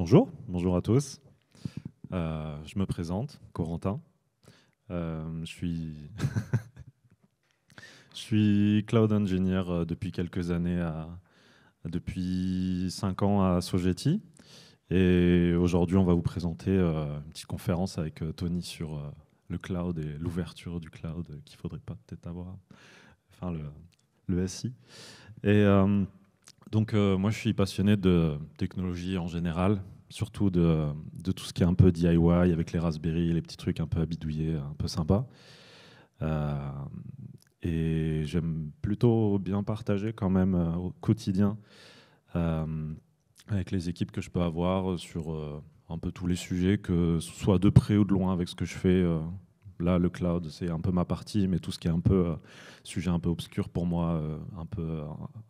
Bonjour, bonjour à tous. Euh, je me présente, Corentin. Euh, je, suis cloud engineer euh, depuis quelques années, depuis cinq ans à Sogeti. Et aujourd'hui, on va vous présenter une petite conférence avec Tony sur le cloud et l'ouverture du cloud qu'il faudrait pas peut-être avoir, enfin le, SI. Et. Donc euh, moi je suis passionné de technologie en général, surtout de, tout ce qui est un peu DIY avec les Raspberry, les petits trucs un peu habidouillés, un peu sympa. Euh, et j'aime plutôt bien partager quand même euh, au quotidien avec les équipes que je peux avoir sur un peu tous les sujets, que ce soit de près ou de loin avec ce que je fais Là, le cloud, c'est un peu ma partie, mais tout ce qui est un peu euh, sujet un peu obscur pour moi, euh, un peu euh,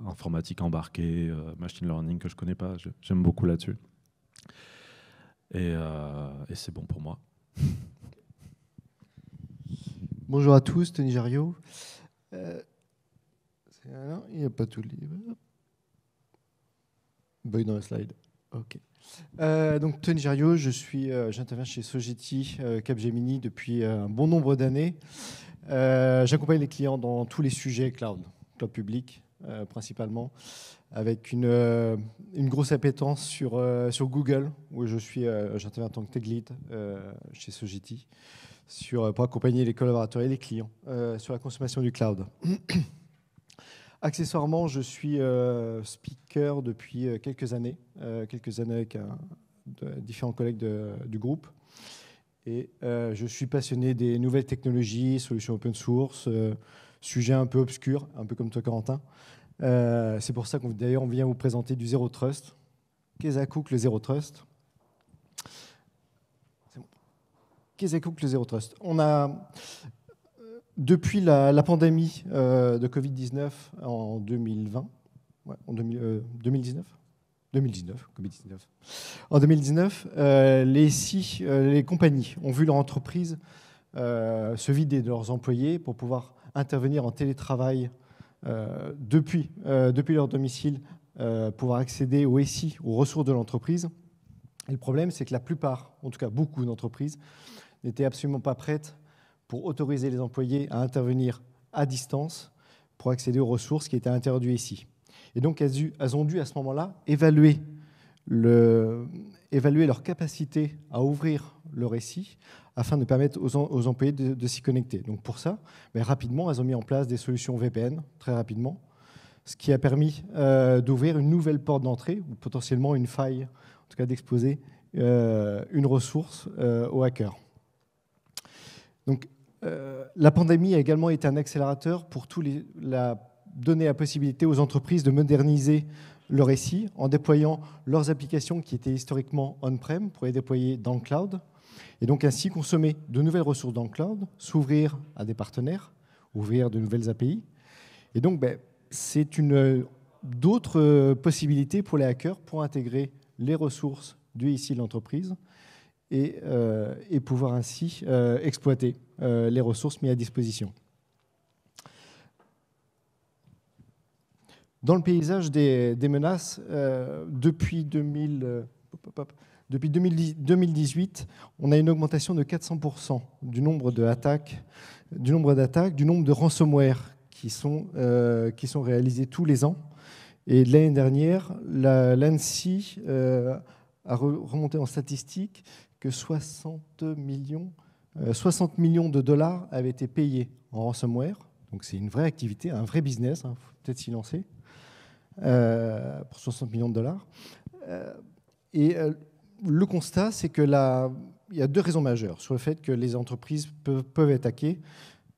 informatique embarquée, machine learning que je connais pas, j'aime beaucoup là-dessus. Et, c'est bon pour moi. Bonjour à tous, Tony Jario. il n'y a pas tout le livre. Bah, dans le slide. OK. Euh, donc Tony Gerio, je suis, euh, j'interviens chez Sogeti euh, Capgemini depuis un bon nombre d'années. J'accompagne les clients dans tous les sujets cloud, cloud public principalement, avec une, une, grosse appétence sur, sur Google, où je suis, j'interviens en tant que tech lead chez Sogeti, sur, pour accompagner les collaborateurs et les clients sur la consommation du cloud. Accessoirement, je suis euh, speaker depuis euh, quelques années, euh, quelques années avec différents collègues du groupe. Et je suis passionné des nouvelles technologies, solutions open source, sujets un peu obscurs, un peu comme toi, Corentin. C'est pour ça qu'on d'ailleurs on vient vous présenter du Zero Trust. Qu'est-ce le Zero Trust quest le Zero Trust On a depuis la, pandémie euh, de Covid-19 en 2020, en 2019 2019, Covid-19. En 2019, euh, les, euh, les compagnies ont vu leur entreprise se vider de leurs employés pour pouvoir intervenir en télétravail depuis, depuis leur domicile, pouvoir accéder au SI, aux ressources de l'entreprise. le problème, c'est que la plupart, en tout cas beaucoup d'entreprises, n'étaient absolument pas prêtes pour autoriser les employés à intervenir à distance pour accéder aux ressources qui étaient interdites ici. Et donc, elles ont dû à ce moment-là évaluer, leur capacité à ouvrir le récit afin de permettre aux, employés de, s'y connecter. Donc, pour ça, ben, rapidement, elles ont mis en place des solutions VPN, très rapidement, ce qui a permis euh, d'ouvrir une nouvelle porte d'entrée ou potentiellement une faille, en tout cas d'exposer euh, une ressource euh, aux hackers. Donc, euh, la pandémie a également été un accélérateur pour tous donner la possibilité aux entreprises de moderniser leur récit en déployant leurs applications qui étaient historiquement on-prem pour les déployer dans le cloud et donc ainsi consommer de nouvelles ressources dans le cloud, s'ouvrir à des partenaires, ouvrir de nouvelles API. Et donc ben, c'est une d'autres possibilités pour les hackers pour intégrer les ressources du ici de l'entreprise et, euh, et pouvoir ainsi euh, exploiter euh, les ressources mises à disposition. Dans le paysage des, menaces, depuis, 2000, depuis 2018, on a une augmentation de 400% du nombre d'attaques, du nombre d'attaques, du nombre de ransomware qui sont, qui sont réalisés tous les ans. Et l'année dernière, l'ANSI a remonté en statistique que 60 millions, 60 euh, millions de dollars avaient été payés en ransomware. Donc c'est une vraie activité, un vrai business, il hein, faut peut-être s'y lancer, euh, pour 60 millions de dollars. Euh, et le constat, c'est que là, il y a deux raisons majeures sur le fait que les entreprises peuvent, être hackées.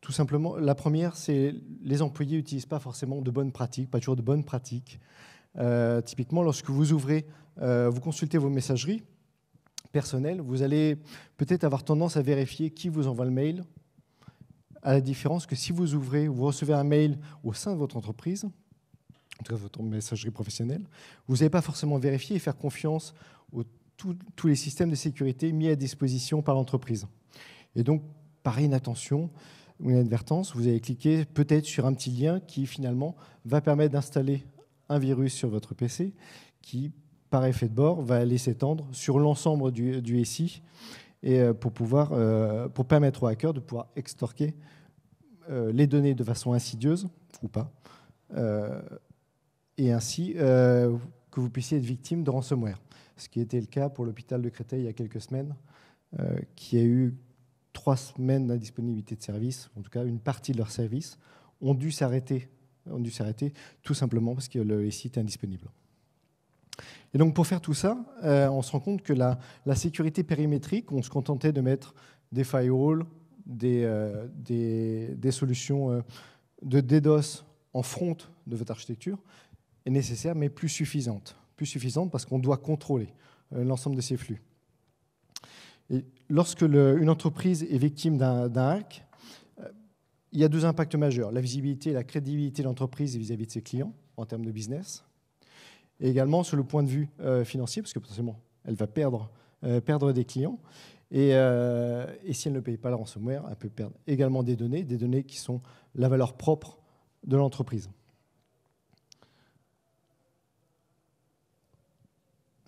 Tout simplement, la première, c'est les employés n'utilisent pas forcément de bonnes pratiques, pas toujours de bonnes pratiques. typiquement, lorsque vous ouvrez, vous consultez vos messageries, personnel, vous allez peut-être avoir tendance à vérifier qui vous envoie le mail, à la différence que si vous ouvrez, vous recevez un mail au sein de votre entreprise, votre messagerie professionnelle, vous n'allez pas forcément vérifier et faire confiance aux tous les systèmes de sécurité mis à disposition par l'entreprise. Et donc, par inattention ou inadvertance, vous allez cliquer peut-être sur un petit lien qui finalement va permettre d'installer un virus sur votre PC qui par effet de bord, va aller s'étendre sur l'ensemble du, SI et, euh, pour, pouvoir, euh, pour permettre aux hackers de pouvoir extorquer euh, les données de façon insidieuse ou pas, et ainsi que vous puissiez être victime de ransomware, ce qui était le cas pour l'hôpital de Créteil il y a quelques semaines, qui a eu trois semaines d'indisponibilité de service, en tout cas une partie de leurs services, ont dû s'arrêter, ont dû s'arrêter tout simplement parce que le site est indisponible. Et donc pour faire tout ça, euh, on se rend compte que la, sécurité périmétrique, on se contentait de mettre des firewalls, des, euh, solutions euh, de DDoS en front de votre architecture, est nécessaire mais plus suffisante. Plus suffisante parce qu'on doit contrôler l'ensemble de ces flux. Et lorsque une entreprise est victime d'un hack, il y a deux impacts majeurs, la visibilité et la crédibilité de l'entreprise vis-à-vis de ses clients en termes de business et également sur le point de vue euh, financier, parce que potentiellement, elle va perdre, euh, perdre des clients. Euh, et, si elle ne paye pas le ransomware, elle peut perdre également des données, des données qui sont la valeur propre de l'entreprise.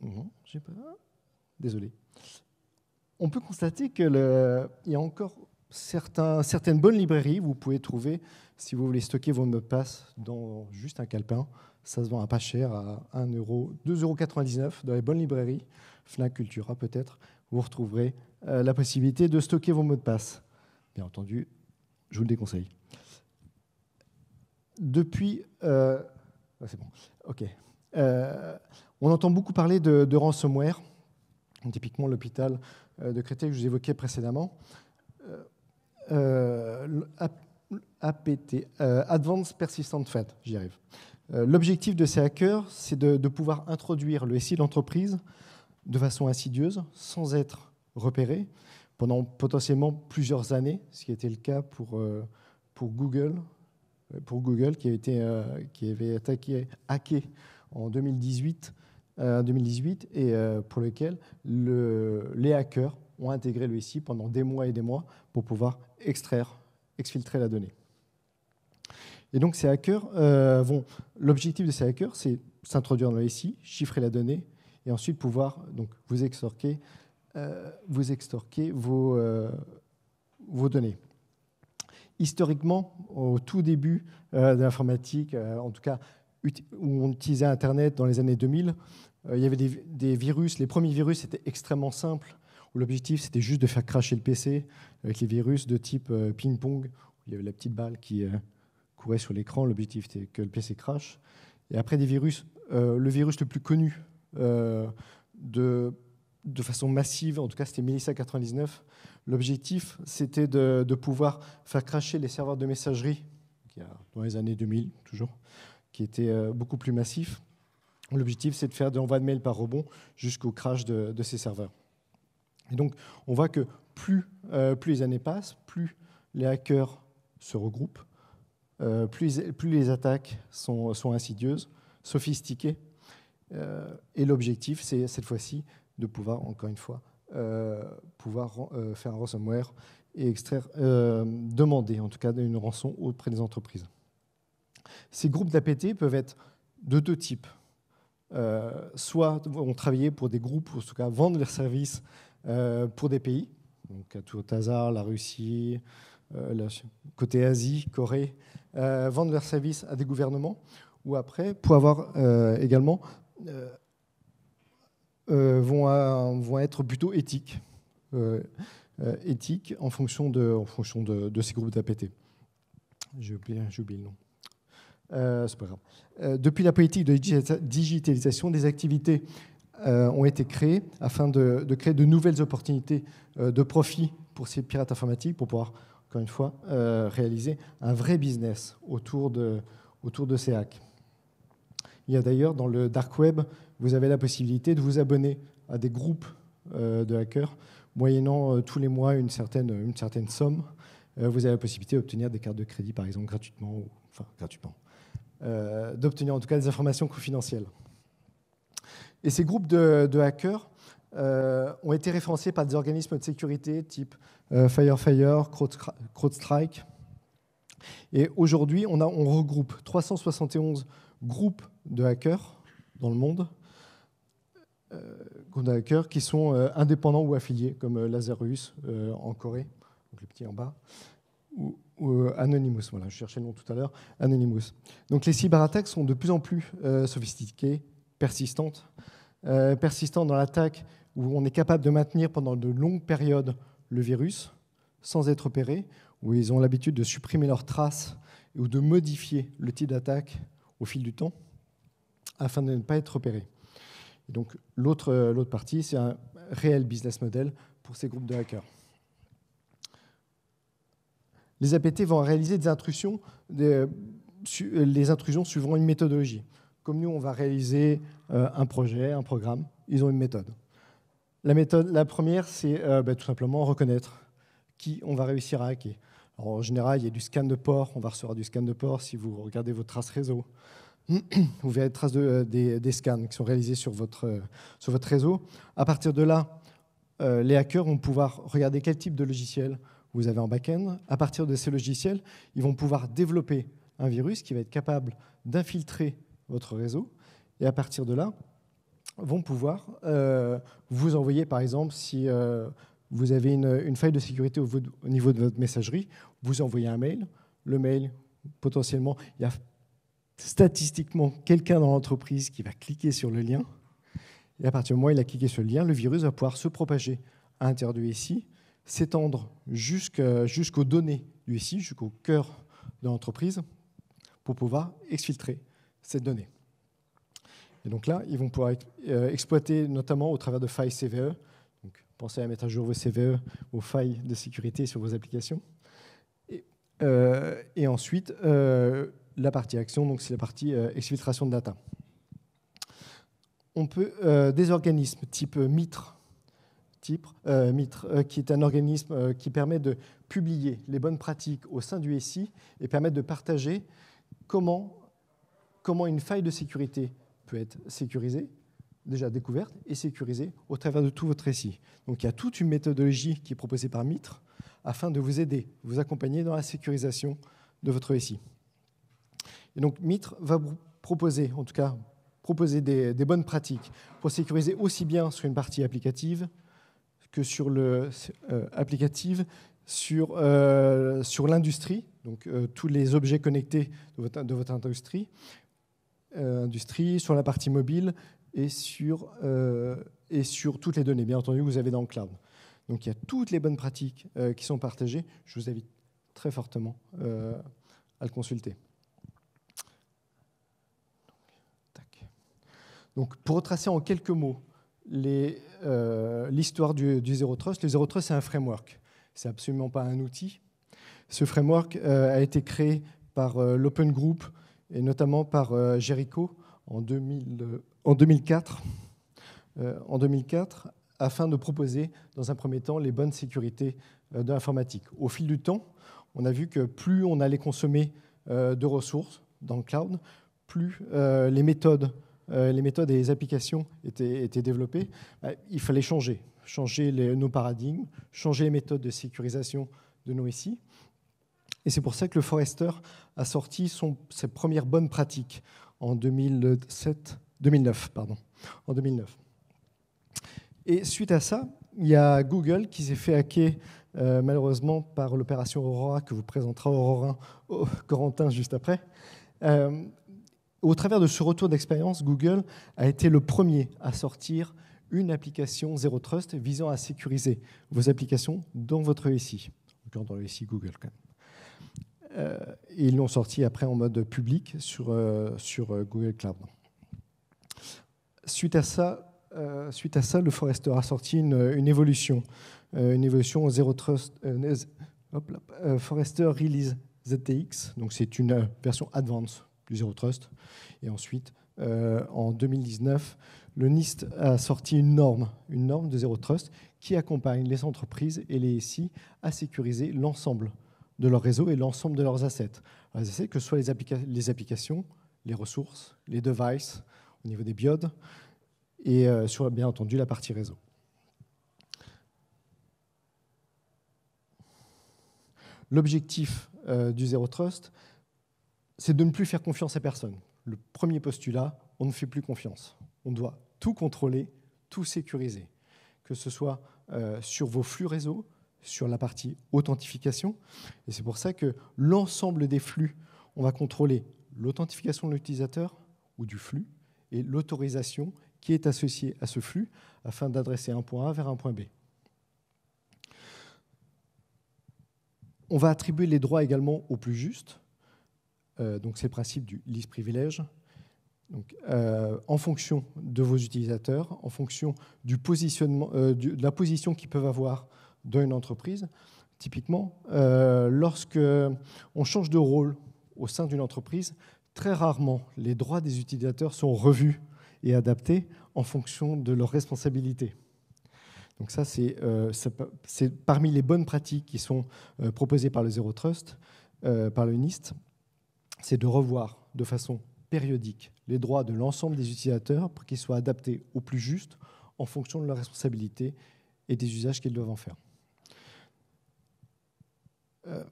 Mhm, désolé. On peut constater qu'il y a encore certaines bonnes librairies. Vous pouvez trouver, si vous voulez stocker vos mots de passe dans juste un calepin, ça se vend à pas cher, à 1 euro, 2,99 euros dans les bonnes librairies, Fnac Cultura peut-être. Vous retrouverez euh, la possibilité de stocker vos mots de passe. Bien entendu, je vous le déconseille. Depuis. Euh, ah, c'est bon, ok. Euh, on entend beaucoup parler de, ransomware, typiquement l'hôpital de Créteil que je vous évoquais précédemment. APT, Advanced Persistent Threat, j'y arrive. Euh, l'objectif de ces hackers, c'est de, pouvoir introduire le SI de l'entreprise de façon insidieuse, sans être repéré, pendant potentiellement plusieurs années, ce qui était le cas pour, euh, Google, euh, pour Google qui, avait été, qui avait attaqué, hacké en 2018, 2018 et pour lequel les hackers ont intégré le SI pendant des mois et des mois pour pouvoir extraire, exfiltrer la donnée. Et donc ces hackers euh, vont, l'objectif de ces hackers, c'est s'introduire dans le SI, chiffrer la donnée, et ensuite pouvoir donc vous extorquer, euh, vous extorquer vos, euh, vos données. Historiquement, au tout début de l'informatique, en tout cas où on utilisait Internet dans les années 2000, il y avait des, virus. Les premiers virus étaient extrêmement simples l'objectif c'était juste de faire crasher le PC avec les virus de type ping-pong, où il y avait la petite balle qui, courait sur l'écran. L'objectif était que le PC crash Et après, des virus, euh, le virus le plus connu euh, de, de façon massive, en tout cas c'était Melissa 99, l'objectif c'était de, de, pouvoir faire cracher les serveurs de messagerie, dans les années 2000 toujours, qui étaient euh, beaucoup plus massifs. L'objectif c'est de faire des envois de mails par rebond jusqu'au crash de, de, ces serveurs. Et donc on voit que plus, plus les années passent, plus les hackers se regroupent, euh, plus, les attaques sont, insidieuses, sophistiquées. Euh, et l'objectif, c'est cette fois-ci de pouvoir, encore une fois, euh, pouvoir faire un ransomware et extraire, demander en tout cas une rançon auprès des entreprises. Ces groupes d'APT peuvent être de deux types. soit vont travailler pour des groupes, ou en tout cas vendre leurs services pour des pays, donc à tout hasard, la Russie, euh, côté Asie, Corée, euh, vendre leurs services à des gouvernements, ou après, pour avoir euh, également, vont, vont être plutôt éthiques, éthiques en fonction de, fonction de, ces groupes d'APT. J'ai oublié, le nom. Euh, pas grave. depuis la politique de digitalisation, des activités ont été créées afin de, créer de nouvelles opportunités de profit pour ces pirates informatiques, pour pouvoir une fois, euh, réaliser un vrai business autour de, autour de ces hacks. Il y a d'ailleurs dans le dark web, vous avez la possibilité de vous abonner à des groupes euh, de hackers, moyennant euh, tous les mois une certaine, une certaine somme. vous avez la possibilité d'obtenir des cartes de crédit, par exemple, gratuitement, ou, enfin gratuitement, d'obtenir en tout cas des informations confidentielles. Et ces groupes de hackers euh, ont été référencés par des organismes de sécurité type euh, Firefire, CrowdStrike. Et aujourd'hui, on, on, regroupe 371 groupes de hackers dans le monde, euh, de hackers qui sont indépendants ou affiliés, comme Lazarus en Corée, donc le petit en bas, ou, Anonymous, voilà, je cherchais le nom tout à l'heure, Anonymous. Donc les cyberattaques sont de plus en plus sophistiquées, persistantes, persistantes dans l'attaque où on est capable de maintenir pendant de longues périodes le virus sans être opéré, où ils ont l'habitude de supprimer leurs traces ou de modifier le type d'attaque au fil du temps afin de ne pas être opéré. donc euh, l'autre partie, c'est un réel business model pour ces groupes de hackers. Les APT vont réaliser des intrusions, euh, euh, les intrusions suivront une méthodologie. Comme nous, on va réaliser un projet, un programme, ils ont une méthode. La méthode, la première, c'est euh, bah, tout simplement reconnaître qui on va réussir à hacker. en général, il y a du scan de port, on va recevoir du scan de port si vous regardez vos traces réseau. Vous verrez des traces de, euh, des, scans qui sont réalisés sur votre, euh, sur votre réseau. À partir de là, les hackers vont pouvoir regarder quel type de logiciel vous avez en back-end. À partir de ces logiciels, ils vont pouvoir développer un virus qui va être capable d'infiltrer votre réseau. Et à partir de là, vont pouvoir euh, vous envoyer, par exemple, si euh, vous avez une, faille de sécurité au, niveau de votre messagerie, vous envoyez un mail. Le mail, potentiellement, il y a statistiquement quelqu'un dans l'entreprise qui va cliquer sur le lien. Et à partir du moment où il a cliqué sur le lien, le virus va pouvoir se propager à l'intérieur du SI, s'étendre jusqu'aux données du SI, jusqu'au cœur de l'entreprise, pour pouvoir exfiltrer cette donnée. Et donc là, ils vont pouvoir euh, exploiter notamment au travers de failles CVE. Donc, pensez à mettre à jour vos CVE, vos failles de sécurité sur vos applications. Et, euh, ensuite, euh, la partie action, donc c'est la partie exfiltration de data. On peut des organismes type Mitre, qui est un organisme qui permet de publier les bonnes pratiques au sein du SI et permettre de partager comment une faille de sécurité peut être sécurisée, déjà découverte et sécurisée au travers de tout votre récit. Donc il y a toute une méthodologie qui est proposée par Mitre afin de vous aider, vous accompagner dans la sécurisation de votre récit. Et donc Mitre va vous proposer, en tout cas, proposer des, bonnes pratiques pour sécuriser aussi bien sur une partie applicative que sur le euh, applicative sur, euh, sur l'industrie, donc euh, tous les objets connectés de de votre industrie, euh, industrie, sur la partie mobile et sur, euh, et sur toutes les données, bien entendu, que vous avez dans le cloud. Donc il y a toutes les bonnes pratiques euh, qui sont partagées. Je vous invite très fortement à le consulter. Donc, pour retracer en quelques mots l'histoire du, Zero Trust, le Zero Trust, c'est un framework. C'est absolument pas un outil. Ce framework a été créé par l'Open Group et notamment par euh, Jericho en, 2004, euh, en 2004, euh, afin de proposer, dans un premier temps, les bonnes sécurités de l'informatique. Au fil du temps, on a vu que plus on allait consommer de ressources dans le cloud, plus les méthodes, les méthodes et les applications étaient, développées. Bah, il fallait changer, changer nos paradigmes, changer les méthodes de sécurisation de nos SI. Et c'est pour ça que le Forester a sorti son, ses premières bonnes pratiques en 2009. Et suite à ça, il y a Google qui s'est fait hacker euh, malheureusement par l'opération Aurora que vous présentera Aurora Corentin juste après. Euh, au travers de ce retour d'expérience, Google a été le premier à sortir une application Zero Trust visant à sécuriser vos applications dans votre SI. dans le Google quand euh, ils l'ont sorti après en mode public sur, euh, euh, Google Cloud. Suite à ça, suite à ça, le Forester a sorti une, évolution, une évolution Zero Trust Forester Release ZTX. Donc c'est une version Advance du Zero Trust. Et ensuite, en 2019, le NIST a sorti une norme, une norme de Zero Trust qui accompagne les entreprises et les SI à sécuriser l'ensemble de leur réseau et l'ensemble de leurs assets. que ce soit les, applications, les ressources, les devices, au niveau des biodes, et euh, sur, bien entendu, la partie réseau. L'objectif euh, du Zero Trust, c'est de ne plus faire confiance à personne. Le premier postulat, on ne fait plus confiance. On doit tout contrôler, tout sécuriser, que ce soit euh, sur vos flux réseaux, sur la partie authentification. Et c'est pour ça que l'ensemble des flux, on va contrôler l'authentification de l'utilisateur ou du flux et l'autorisation qui est associée à ce flux afin d'adresser un point A vers un point B. On va attribuer les droits également au plus juste. Euh, donc c'est le principe du liste privilège. Donc, euh, en fonction de vos utilisateurs, en fonction du positionnement, euh, de la position qu'ils peuvent avoir dans une entreprise, typiquement, euh, lorsque on change de rôle au sein d'une entreprise, très rarement les droits des utilisateurs sont revus et adaptés en fonction de leurs responsabilités. Donc ça, c'est euh, parmi les bonnes pratiques qui sont euh, proposées par le Zero Trust, euh, par le NIST, c'est de revoir de façon périodique les droits de l'ensemble des utilisateurs pour qu'ils soient adaptés au plus juste en fonction de leurs responsabilités et des usages qu'ils doivent en faire. Euh,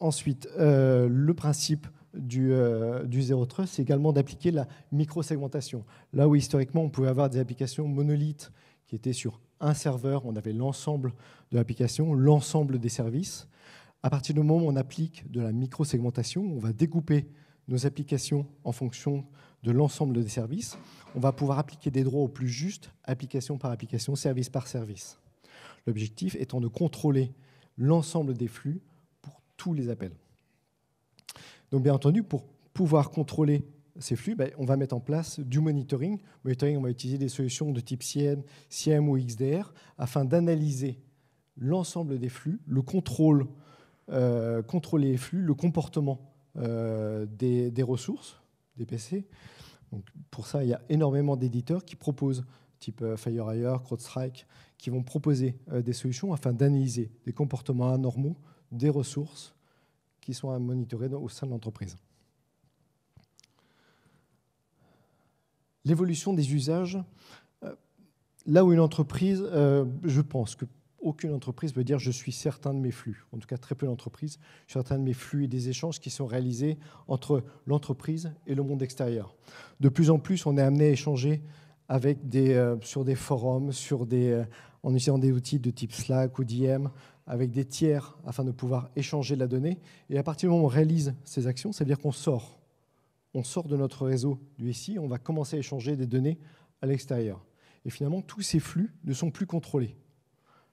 ensuite, euh, le principe du, euh, du trust, c'est également d'appliquer la micro-segmentation. Là où historiquement on pouvait avoir des applications monolithes qui étaient sur un serveur, on avait l'ensemble de l'application, l'ensemble des services. À partir du moment où on applique de la micro-segmentation, on va découper nos applications en fonction de l'ensemble des services. On va pouvoir appliquer des droits au plus juste, application par application, service par service. L'objectif étant de contrôler l'ensemble des flux pour tous les appels. Donc bien entendu, pour pouvoir contrôler ces flux, ben, on va mettre en place du monitoring. Monitoring, on va utiliser des solutions de type CIEM, CM ou XDR afin d'analyser l'ensemble des flux, le contrôle, euh, contrôler les flux, le comportement euh, des, ressources, des PC. Donc, pour ça, il y a énormément d'éditeurs qui proposent, type euh, FireEye, CrowdStrike qui vont proposer euh, des solutions afin d'analyser des comportements anormaux des ressources qui sont à monitorer au sein de l'entreprise. L'évolution des usages, euh, là où une entreprise, euh, je pense que aucune entreprise veut dire je suis certain de mes flux, en tout cas très peu d'entreprises, je suis certain de mes flux et des échanges qui sont réalisés entre l'entreprise et le monde extérieur. De plus en plus, on est amené à échanger avec des, sur des forums, sur des, en utilisant des outils de type Slack ou DM avec des tiers afin de pouvoir échanger de la donnée. Et à partir du moment où on réalise ces actions, cest veut dire qu'on sort. On sort de notre réseau du SI, on va commencer à échanger des données à l'extérieur. Et finalement, tous ces flux ne sont plus contrôlés.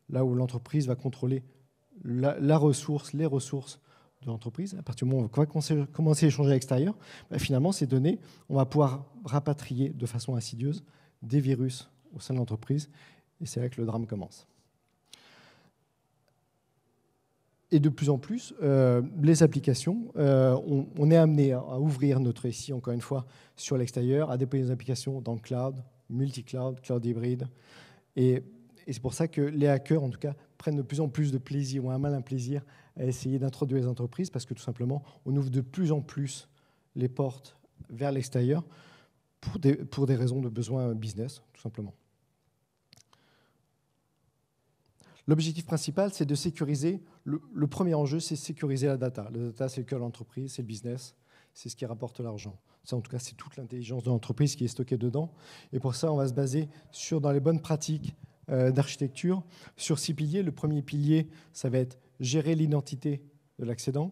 Là où l'entreprise va contrôler la, ressource, les ressources de l'entreprise, à partir du moment où on va commencer à échanger à l'extérieur, bah, finalement, ces données, on va pouvoir rapatrier de façon insidieuse des virus au sein de l'entreprise et c'est là que le drame commence. Et de plus en plus, euh, les applications, euh, on, est amené à, ouvrir notre récit, encore une fois, sur l'extérieur, à déployer nos applications dans le cloud, multi-cloud, cloud hybride. Et, c'est pour ça que les hackers, en tout cas, prennent de plus en plus de plaisir, ou un malin plaisir, à essayer d'introduire les entreprises, parce que tout simplement, on ouvre de plus en plus les portes vers l'extérieur pour des, pour des raisons de besoin business, tout simplement. L'objectif principal, c'est de sécuriser. Le, premier enjeu, c'est sécuriser la data. La data, c'est le cœur de l'entreprise, c'est le business, c'est ce qui rapporte l'argent. Ça, en tout cas, c'est toute l'intelligence de l'entreprise qui est stockée dedans. Et pour ça, on va se baser sur dans les bonnes pratiques euh, d'architecture sur six piliers. Le premier pilier, ça va être gérer l'identité de l'accédant.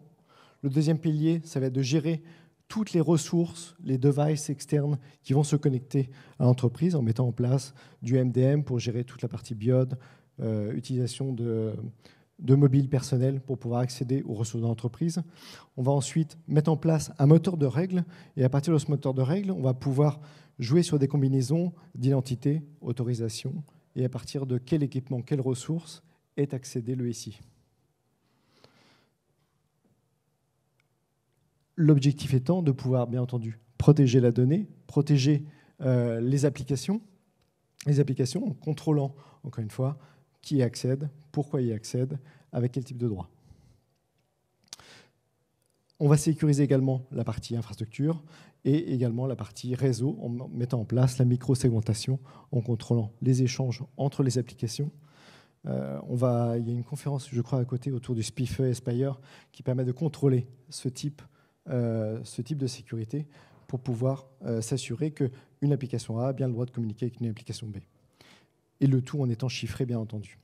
Le deuxième pilier, ça va être de gérer toutes les ressources, les devices externes qui vont se connecter à l'entreprise en mettant en place du MDM pour gérer toute la partie biode, euh, utilisation de, mobiles personnels pour pouvoir accéder aux ressources d'entreprise. On va ensuite mettre en place un moteur de règles et à partir de ce moteur de règles, on va pouvoir jouer sur des combinaisons d'identité, autorisation et à partir de quel équipement, quelle ressource est accédé le SI. L'objectif étant de pouvoir, bien entendu, protéger la donnée, protéger euh, les applications, les applications en contrôlant, encore une fois, qui y accède, pourquoi y accède, avec quel type de droit. On va sécuriser également la partie infrastructure et également la partie réseau en mettant en place la micro-segmentation, en contrôlant les échanges entre les applications. Euh, on va, il y a une conférence, je crois, à côté autour du SPIFE et Spire qui permet de contrôler ce type, euh, ce type de sécurité pour pouvoir euh, s'assurer qu'une application A a bien le droit de communiquer avec une application B et le tout en étant chiffré, bien entendu.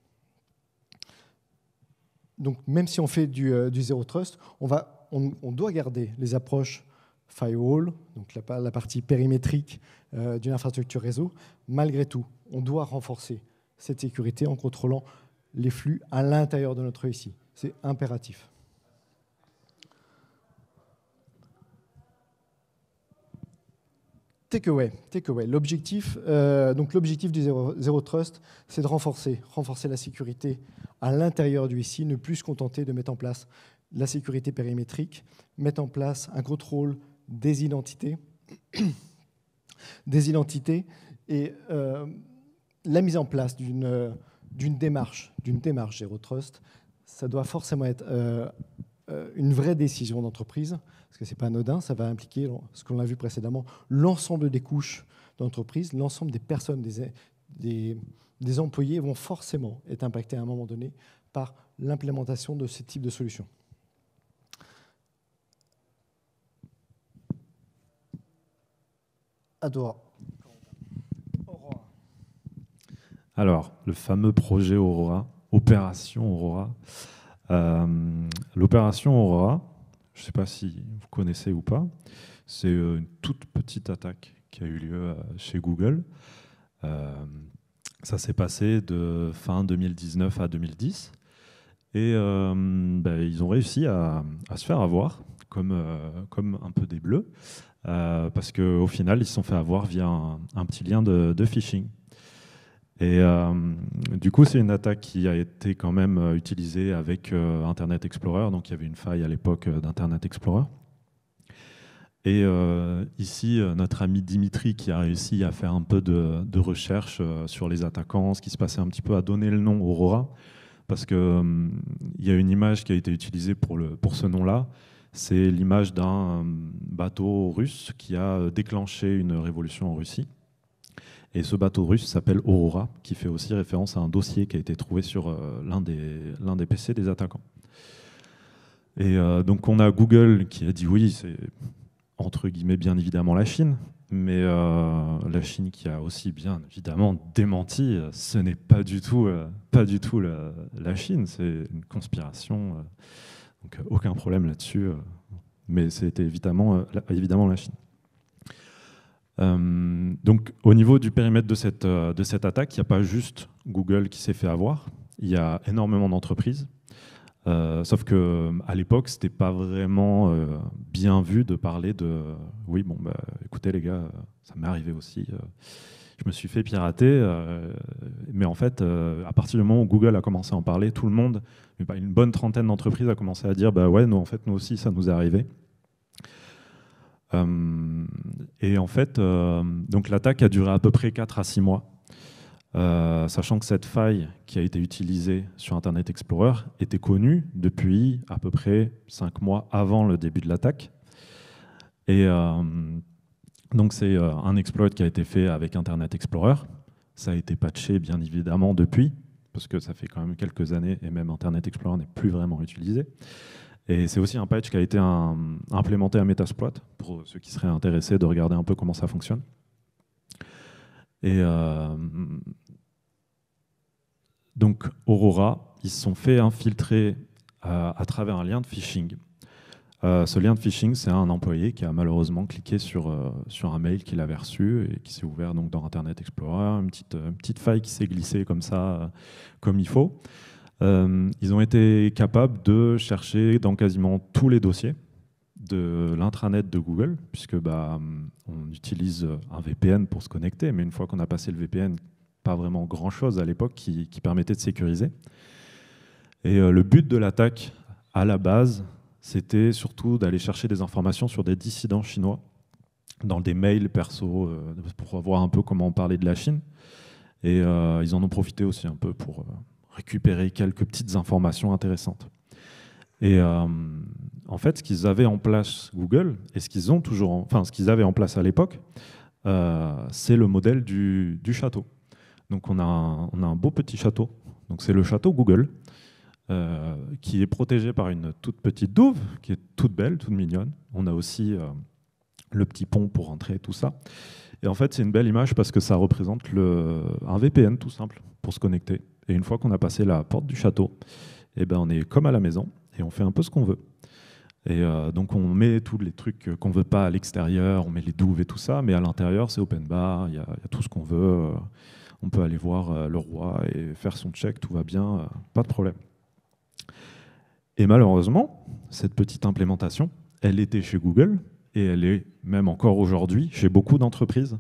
Donc même si on fait du, euh, zero trust, on, va, on, doit garder les approches firewall, donc la, la partie périmétrique euh, d'une infrastructure réseau. Malgré tout, on doit renforcer cette sécurité en contrôlant les flux à l'intérieur de notre ICI. C'est impératif. Take away. L'objectif, euh, donc l'objectif du Zero trust, c'est de renforcer, renforcer la sécurité à l'intérieur du ICI, ne plus se contenter de mettre en place la sécurité périmétrique, mettre en place un contrôle des identités, des identités et euh, la mise en place d'une d'une démarche, d'une démarche zéro trust. Ça doit forcément être euh, une vraie décision d'entreprise parce que ce n'est pas anodin, ça va impliquer, ce qu'on a vu précédemment, l'ensemble des couches d'entreprise, l'ensemble des personnes, des, employés vont forcément être impactés à un moment donné par l'implémentation de ce type de solution. Ador Alors, le fameux projet Aurora, opération Aurora. Euh, l'opération Aurora, je ne sais pas si vous connaissez ou pas. C'est euh, une toute petite attaque qui a eu lieu euh, chez Google. Euh, ça s'est passé de fin 2019 à 2010. Et ben, ils ont réussi à, se faire avoir, comme, comme un peu des bleus, parce qu'au final, ils se sont fait avoir via un, petit lien de phishing. Et euh, du coup, c'est une attaque qui a été quand même euh, utilisée avec euh, Internet Explorer. Donc il y avait une faille à l'époque d'Internet Explorer. Et ici, notre ami Dimitri, qui a réussi à faire un peu de, recherche sur les attaquants, ce qui se passait un petit peu, a donné le nom Aurora, parce qu'il il y a une image qui a été utilisée pour ce nom-là. C'est l'image d'un bateau russe qui a déclenché une révolution en Russie et ce bateau russe s'appelle Aurora, qui fait aussi référence à un dossier qui a été trouvé sur euh, l'un des, l'un des PC des attaquants. Et euh, donc on a Google qui a dit oui, c'est entre guillemets bien évidemment la Chine, mais euh, la Chine qui a aussi bien évidemment démenti, ce n'est pas du tout, pas du tout la, la Chine, c'est une conspiration. donc aucun problème là-dessus, mais c'était évidemment, évidemment la Chine. Euh, donc au niveau du périmètre de cette, euh, de cette attaque, il n'y a pas juste Google qui s'est fait avoir, il y a énormément d'entreprises. Euh, sauf que à l'époque, c'était pas vraiment bien vu de parler de oui, bon, bah, écoutez les gars, ça m'est arrivé aussi. je me suis fait pirater, mais en fait, à partir du moment où Google a commencé à en parler, tout le monde, une bonne trentaine d'entreprises a commencé à dire bah ouais, nous en fait nous aussi ça nous est arrivé. Euh, et en fait, euh, donc l'attaque a duré à peu près 4 à 6 mois. Euh, sachant que cette faille qui a été utilisée sur Internet Explorer était connue depuis à peu près 5 mois avant le début de l'attaque. Et donc c'est un exploit qui a été fait avec Internet Explorer. Ça a été patché bien évidemment depuis, parce que ça fait quand même quelques années et même Internet Explorer n'est plus vraiment utilisé. Et c'est aussi un patch qui a été implémenté à Metasploit, pour ceux qui seraient intéressés de regarder un peu comment ça fonctionne. Et euh, donc Aurora, ils se sont fait infiltrer euh, à travers un lien de phishing. Euh, ce lien de phishing, c'est un employé qui a malheureusement cliqué sur, sur un mail qu'il avait reçu et qui s'est ouvert donc dans Internet Explorer, une petite, petite faille qui s'est glissée comme ça, comme il faut. Euh, ils ont été capables de chercher dans quasiment tous les dossiers de l'intranet de Google, puisque bah, on utilise un VPN pour se connecter, mais une fois qu'on a passé le VPN, pas vraiment grand-chose à l'époque qui, permettait de sécuriser. Et euh, le but de l'attaque, à la base, c'était surtout d'aller chercher des informations sur des dissidents chinois dans des mails perso euh, pour voir un peu comment on parlait de la Chine. Et ils en ont profité aussi un peu pour récupérer quelques petites informations intéressantes. Et euh, en fait, ce qu'ils avaient en place Google et ce qu'ils ont toujours, enfin ce qu'ils avaient en place à l'époque, euh, c'est le modèle du, château. Donc on a, un, on a un beau petit château. Donc c'est le château Google euh, qui est protégé par une toute petite douve qui est toute belle, toute mignonne. On a aussi le petit pont pour entrer, tout ça. Et en fait, c'est une belle image parce que ça représente le, un VPN tout simple pour se connecter. Et une fois qu'on a passé la porte du château, eh ben, on est comme à la maison et on fait un peu ce qu'on veut. Et euh, donc on met tous les trucs qu'on veut pas à l'extérieur, on met les douves et tout ça, mais à l'intérieur c'est open bar, il y, a tout ce qu'on veut, euh, on peut aller voir euh, le roi et faire son check, tout va bien, pas de problème. Et malheureusement, cette petite implémentation, elle était chez Google et elle est même encore aujourd'hui chez beaucoup d'entreprises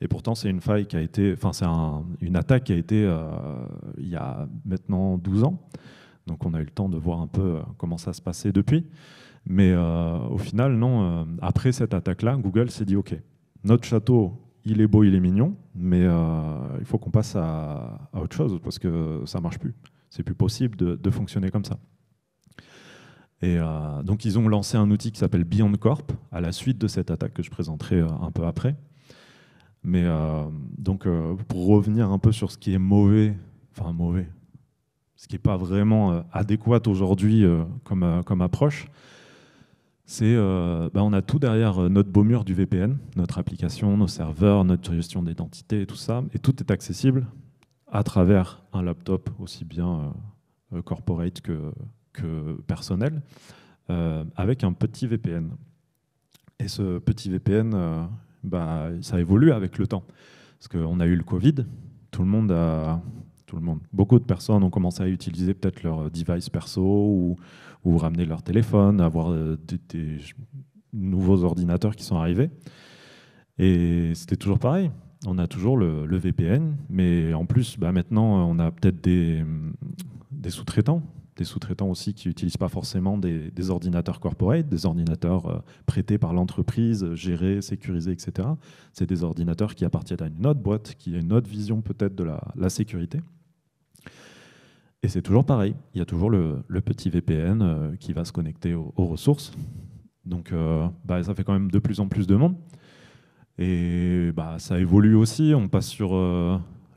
et pourtant, c'est une faille qui a été, enfin, c'est une attaque qui a été euh, il y a maintenant 12 ans. Donc, on a eu le temps de voir un peu euh, comment ça se passait depuis. Mais euh, au final, non, après cette attaque-là, Google s'est dit OK, notre château, il est beau, il est mignon, mais il faut qu'on passe à, autre chose parce que ça ne marche plus. C'est plus possible de, de, fonctionner comme ça. Et donc, ils ont lancé un outil qui s'appelle BeyondCorp à la suite de cette attaque que je présenterai un peu après mais euh, donc, euh, pour revenir un peu sur ce qui est mauvais, enfin mauvais, ce qui n'est pas vraiment euh, adéquat aujourd'hui comme, approche, c'est euh, bah, on a tout derrière notre beau mur du VPN, notre application, nos serveurs, notre gestion d'identité, et tout ça, et tout est accessible à travers un laptop aussi bien corporate que, personnel, avec un petit VPN. Et ce petit VPN, bah, ça évolue avec le temps. Parce qu'on a eu le Covid, tout le monde a, tout le monde, beaucoup de personnes ont commencé à utiliser peut-être leur device perso ou, ramener leur téléphone, avoir euh, des, nouveaux ordinateurs qui sont arrivés. Et c'était toujours pareil. On a toujours le, VPN, mais en plus, bah, maintenant, on a peut-être des sous-traitants des sous-traitants aussi qui n'utilisent pas forcément des, ordinateurs corporate, des ordinateurs euh, prêtés par l'entreprise, gérés, sécurisés, etc. C'est des ordinateurs qui appartiennent à une autre boîte, qui a une autre vision peut-être de la, sécurité. Et c'est toujours pareil, il y a toujours le, petit VPN euh, qui va se connecter aux, ressources. Donc euh, bah, ça fait quand même de plus en plus de monde. Et bah, ça évolue aussi, on passe sur,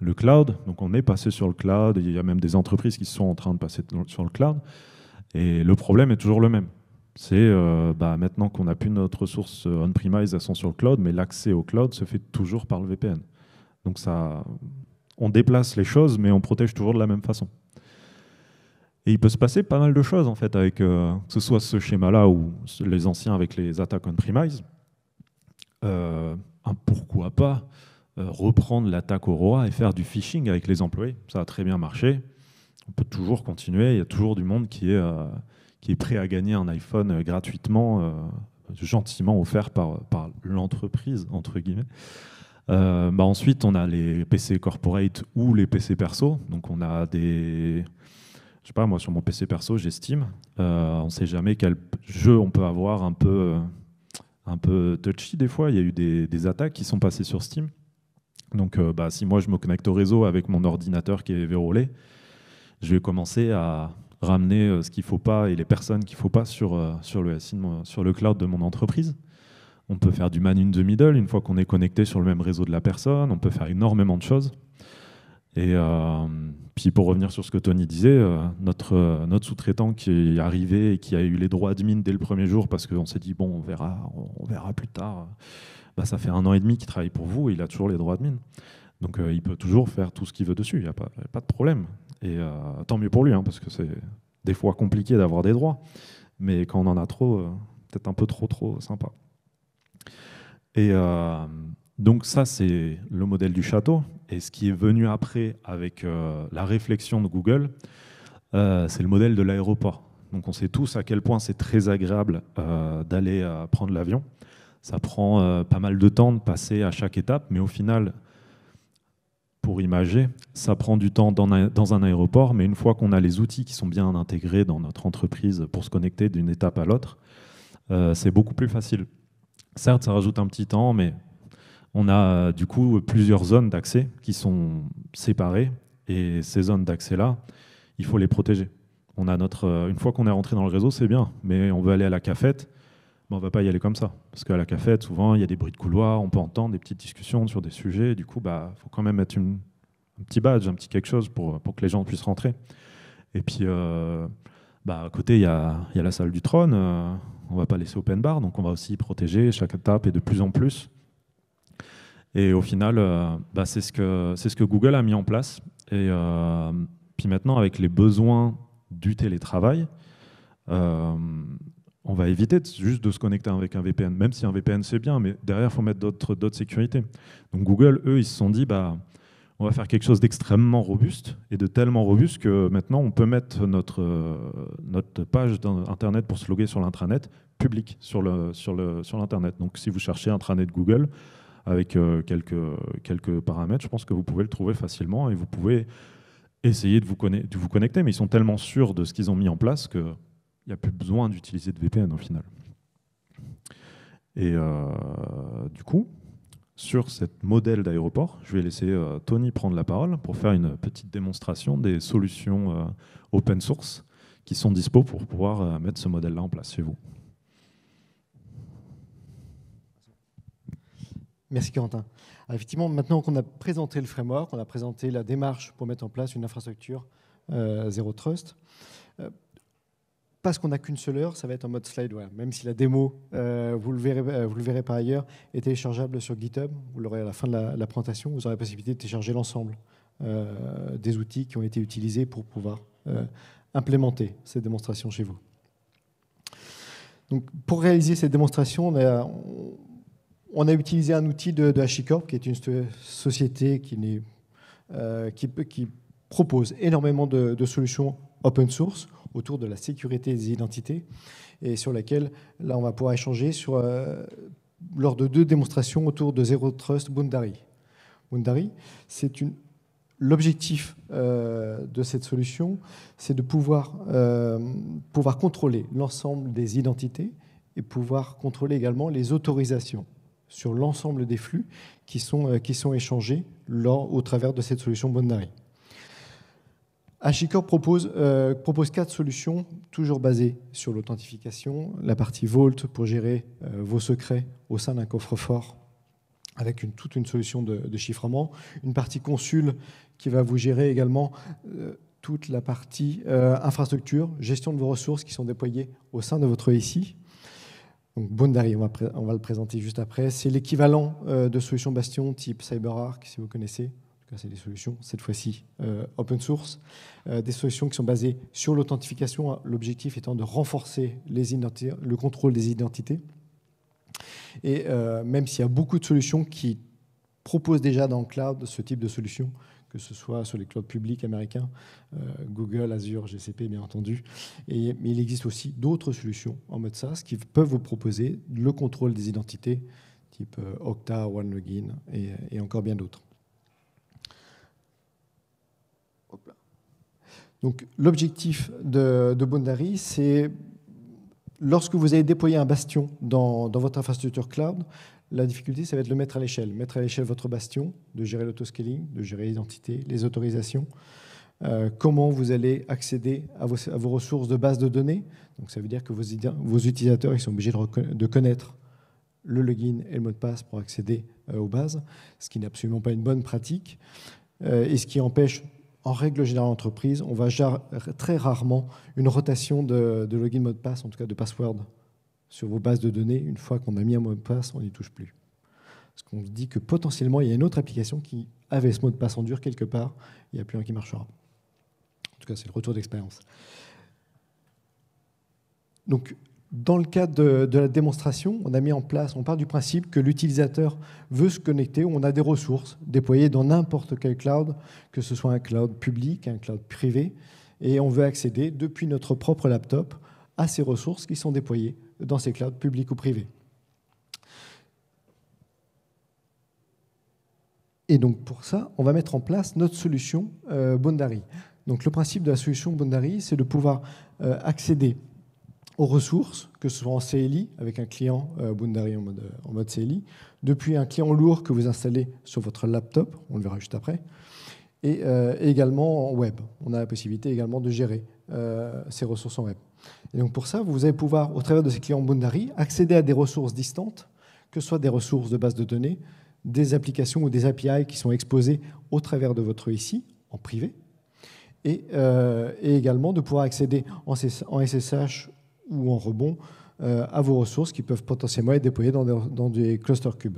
le cloud. Donc on est passé sur le cloud. Il y a même des entreprises qui sont en train de passer sur le cloud. Et le problème est toujours le même. C'est euh, bah, maintenant qu'on n'a plus notre ressource euh, on-premise, elles sont sur le cloud, mais l'accès au cloud se fait toujours par le VPN. Donc ça, on déplace les choses, mais on protège toujours de la même façon. Et il peut se passer pas mal de choses en fait avec euh, que ce soit ce schéma-là ou les anciens avec les attaques on-premise. pourquoi pas euh, reprendre l'attaque au Roi et faire du phishing avec les employés. Ça a très bien marché. On peut toujours continuer. Il y a toujours du monde qui est, euh, qui est prêt à gagner un iPhone euh, gratuitement, gentiment offert par, par l'entreprise, entre guillemets. Bah, ensuite, on a les PC corporate ou les PC perso. Donc, on a des. Je sais pas, moi, sur mon PC perso, j'estime. on sait jamais quel jeu on peut avoir un peu, un peu touchy des fois. Il y a eu des attaques qui sont passées sur Steam. Donc, euh, bah, si moi je me connecte au réseau avec mon ordinateur qui est verrouillé, je vais commencer à ramener euh, ce qu'il ne faut pas et les personnes qu'il ne faut pas sur, euh, sur, le, cloud de mon entreprise. On peut faire du man in the middle une fois qu'on est connecté sur le même réseau de la personne. On peut faire énormément de choses. Et puis pour revenir sur ce que Tony disait, notre, notre sous-traitant qui est arrivé et qui a eu les droits admin dès le premier jour parce qu'on s'est dit bon on verra, on verra plus tard bah, ça fait un an et demi qu'il travaille pour vous il a toujours les droits de mine. Donc euh, il peut toujours faire tout ce qu'il veut dessus, il n'y a, pas de problème. Et euh, tant mieux pour lui, hein, parce que c'est des fois compliqué d'avoir des droits. Mais quand on en a trop, euh, peut-être un peu trop, trop sympa. Et donc ça, c'est le modèle du château. Et ce qui est venu après avec la réflexion de Google, c'est le modèle de l'aéroport. Donc on sait tous à quel point c'est très agréable d'aller prendre l'avion ça prend euh, pas mal de temps de passer à chaque étape, mais au final, pour imager, ça prend du temps dans, un aéroport, mais une fois qu'on a les outils qui sont bien intégrés dans notre entreprise pour se connecter d'une étape à l'autre, euh, c'est beaucoup plus facile. Certes, ça rajoute un petit temps, mais on a euh, du coup plusieurs zones d'accès qui sont séparées, et ces zones d'accès-là, il faut les protéger. On a notre, une fois qu'on est rentré dans le réseau, c'est bien, mais on veut aller à la cafette, on ne va pas y aller comme ça. Parce qu'à la cafette, souvent, il y a des bruits de couloir, on peut entendre des petites discussions sur des sujets. Du coup, il bah, faut quand même mettre une, un petit badge, un petit quelque chose pour, pour que les gens puissent rentrer. Et puis, euh, bah, à côté, il y a, la salle du trône. Euh, on ne va pas laisser open bar, donc on va aussi protéger chaque étape et de plus en plus. Et au final, euh, bah, c'est ce, que, ce que Google a mis en place. Et puis maintenant, avec les besoins du télétravail, on va éviter juste de se connecter avec un VPN, même si un VPN c'est bien, mais derrière, il faut mettre d'autres sécurités. Donc Google, eux, ils se sont dit, bah, on va faire quelque chose d'extrêmement robuste et de tellement robuste que maintenant, on peut mettre notre, euh, notre page d'internet pour se loguer sur l'intranet public, sur l'Internet. Le, sur le, sur Donc si vous cherchez intranet Google, avec euh, quelques, quelques paramètres, je pense que vous pouvez le trouver facilement et vous pouvez essayer de vous connecter, mais ils sont tellement sûrs de ce qu'ils ont mis en place que n'y a plus besoin d'utiliser de VPN au final. Et euh, du coup, sur ce modèle d'aéroport, je vais laisser euh, Tony prendre la parole pour faire une petite démonstration des solutions euh, open source qui sont dispo pour pouvoir mettre ce modèle-là en place chez vous. Merci Quentin. effectivement, maintenant qu'on a présenté le framework, on a présenté la démarche pour mettre en place une infrastructure zéro Zero Trust, parce qu'on n'a qu'une seule heure, ça va être en mode slideware, même si la démo, euh, euh, vous, le verrez, par ailleurs, est téléchargeable sur GitHub. Vous l'aurez à la fin de la, présentation, vous aurez la possibilité de télécharger l'ensemble euh, des outils qui ont été utilisés pour pouvoir implémenter cette démonstration chez vous. pour réaliser cette démonstration, on a, utilisé un outil de, de, qui est une société qui, propose énormément de solutions open source autour de la sécurité des identités et sur laquelle, là, on va pouvoir échanger sur, euh, lors de deux démonstrations autour de Zero Trust Boundary. Boundary, c'est L'objectif euh, de cette solution, c'est de pouvoir, euh, pouvoir contrôler l'ensemble des identités et pouvoir contrôler également les autorisations sur l'ensemble des flux qui sont, qui sont échangés lors, au travers de cette solution Boundary. HashiCorp euh, propose, quatre solutions, toujours basées sur l'authentification. La partie Vault pour gérer euh, vos secrets au sein d'un coffre-fort avec toute une solution de, chiffrement. Une partie Consul qui va vous gérer également euh, toute la partie infrastructure, gestion de vos ressources qui sont déployées au sein de votre ici Donc Boundary, on va, on va le présenter juste après. C'est l'équivalent de solutions Bastion type CyberArk, si vous connaissez c'est des solutions, cette fois-ci euh, open source, euh, des solutions qui sont basées sur l'authentification, hein, l'objectif étant de renforcer le contrôle des identités. Et euh, même s'il y a beaucoup de solutions qui proposent déjà dans le cloud ce type de solution, que ce soit sur les clouds publics américains, Google, Azure, GCP bien entendu, mais il existe aussi d'autres solutions en mode SaaS qui peuvent vous proposer le contrôle des identités, type Okta, OneLogin et encore bien d'autres. Donc l'objectif de, de Boundary, c'est lorsque vous allez déployer un bastion dans, votre infrastructure cloud, la difficulté, ça va être de le mettre à l'échelle. Mettre à l'échelle votre bastion, de gérer l'autoscaling, de gérer l'identité, les autorisations. Euh, comment vous allez accéder à vos, à vos, ressources de base de données. Donc ça veut dire que vos, vos utilisateurs ils sont obligés de, de, connaître le login et le mot de passe pour accéder euh, aux bases, ce qui n'est absolument pas une bonne pratique euh, et ce qui empêche en règle générale, entreprise, on va très rarement une rotation de, de, login mot de passe, en tout cas de password, sur vos bases de données. Une fois qu'on a mis un mot de passe, on n'y touche plus. Parce qu'on se dit que potentiellement, il y a une autre application qui avait ce mot de passe en dur quelque part, il n'y a plus un qui marchera. En tout cas, c'est le retour d'expérience. Donc, dans le cadre de, la démonstration, on a mis en place, on part du principe que l'utilisateur veut se connecter, on a des ressources déployées dans n'importe quel cloud, que ce soit un cloud public, un cloud privé, et on veut accéder depuis notre propre laptop à ces ressources qui sont déployées dans ces clouds publics ou privés. Et donc pour ça, on va mettre en place notre solution euh, Boundary. Bondari. Donc le principe de la solution Bondari, c'est de pouvoir euh, accéder aux ressources, que ce soit en CLI, avec un client Bundari euh, Boundary en mode, euh, en mode CLI, depuis un client lourd que vous installez sur votre laptop, on le verra juste après, et euh, également en web. On a la possibilité également de gérer ces ressources en web. Et donc pour ça, vous allez pouvoir, au travers de ces clients Boundary, accéder à des ressources distantes, que ce soit des ressources de base de données, des applications ou des API qui sont exposées au travers de votre ICI, en privé, et, également de pouvoir accéder en SSH ou en rebond euh, à vos ressources qui peuvent potentiellement être déployées dans des, clusters cubes.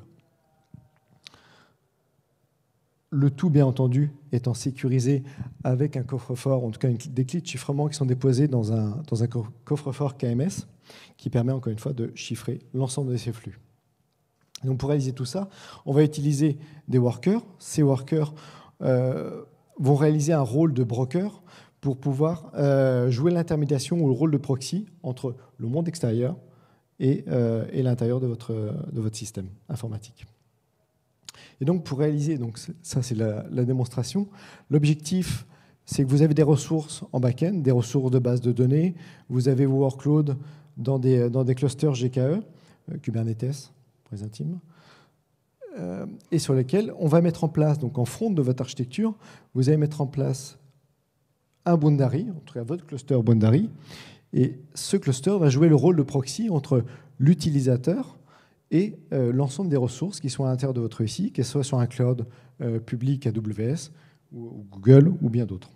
Le tout, bien entendu, étant sécurisé avec un coffre-fort, en tout cas des clés de chiffrement qui sont déposées dans un, coffre-fort KMS, qui permet encore une fois de chiffrer l'ensemble de ces flux. Donc pour réaliser tout ça, on va utiliser des workers. Ces workers euh, vont réaliser un rôle de broker pour pouvoir euh, jouer l'intermédiation ou le rôle de proxy entre le monde extérieur euh, et, l'intérieur de votre, de votre système informatique. Et donc pour réaliser, donc ça c'est la, démonstration, l'objectif c'est que vous avez des ressources en back-end, des ressources de base de données, vous avez vos workloads dans des, dans des clusters GKE, euh, Kubernetes pour les et sur lesquels on va mettre en place, donc en front de votre architecture, vous allez mettre en place un Boundary, en tout cas votre cluster Boundary. Et ce cluster va jouer le rôle de proxy entre l'utilisateur et euh, l'ensemble des ressources qui sont à l'intérieur de votre ici, qu'elles soient sur un cloud euh, public AWS ou, Google ou bien d'autres.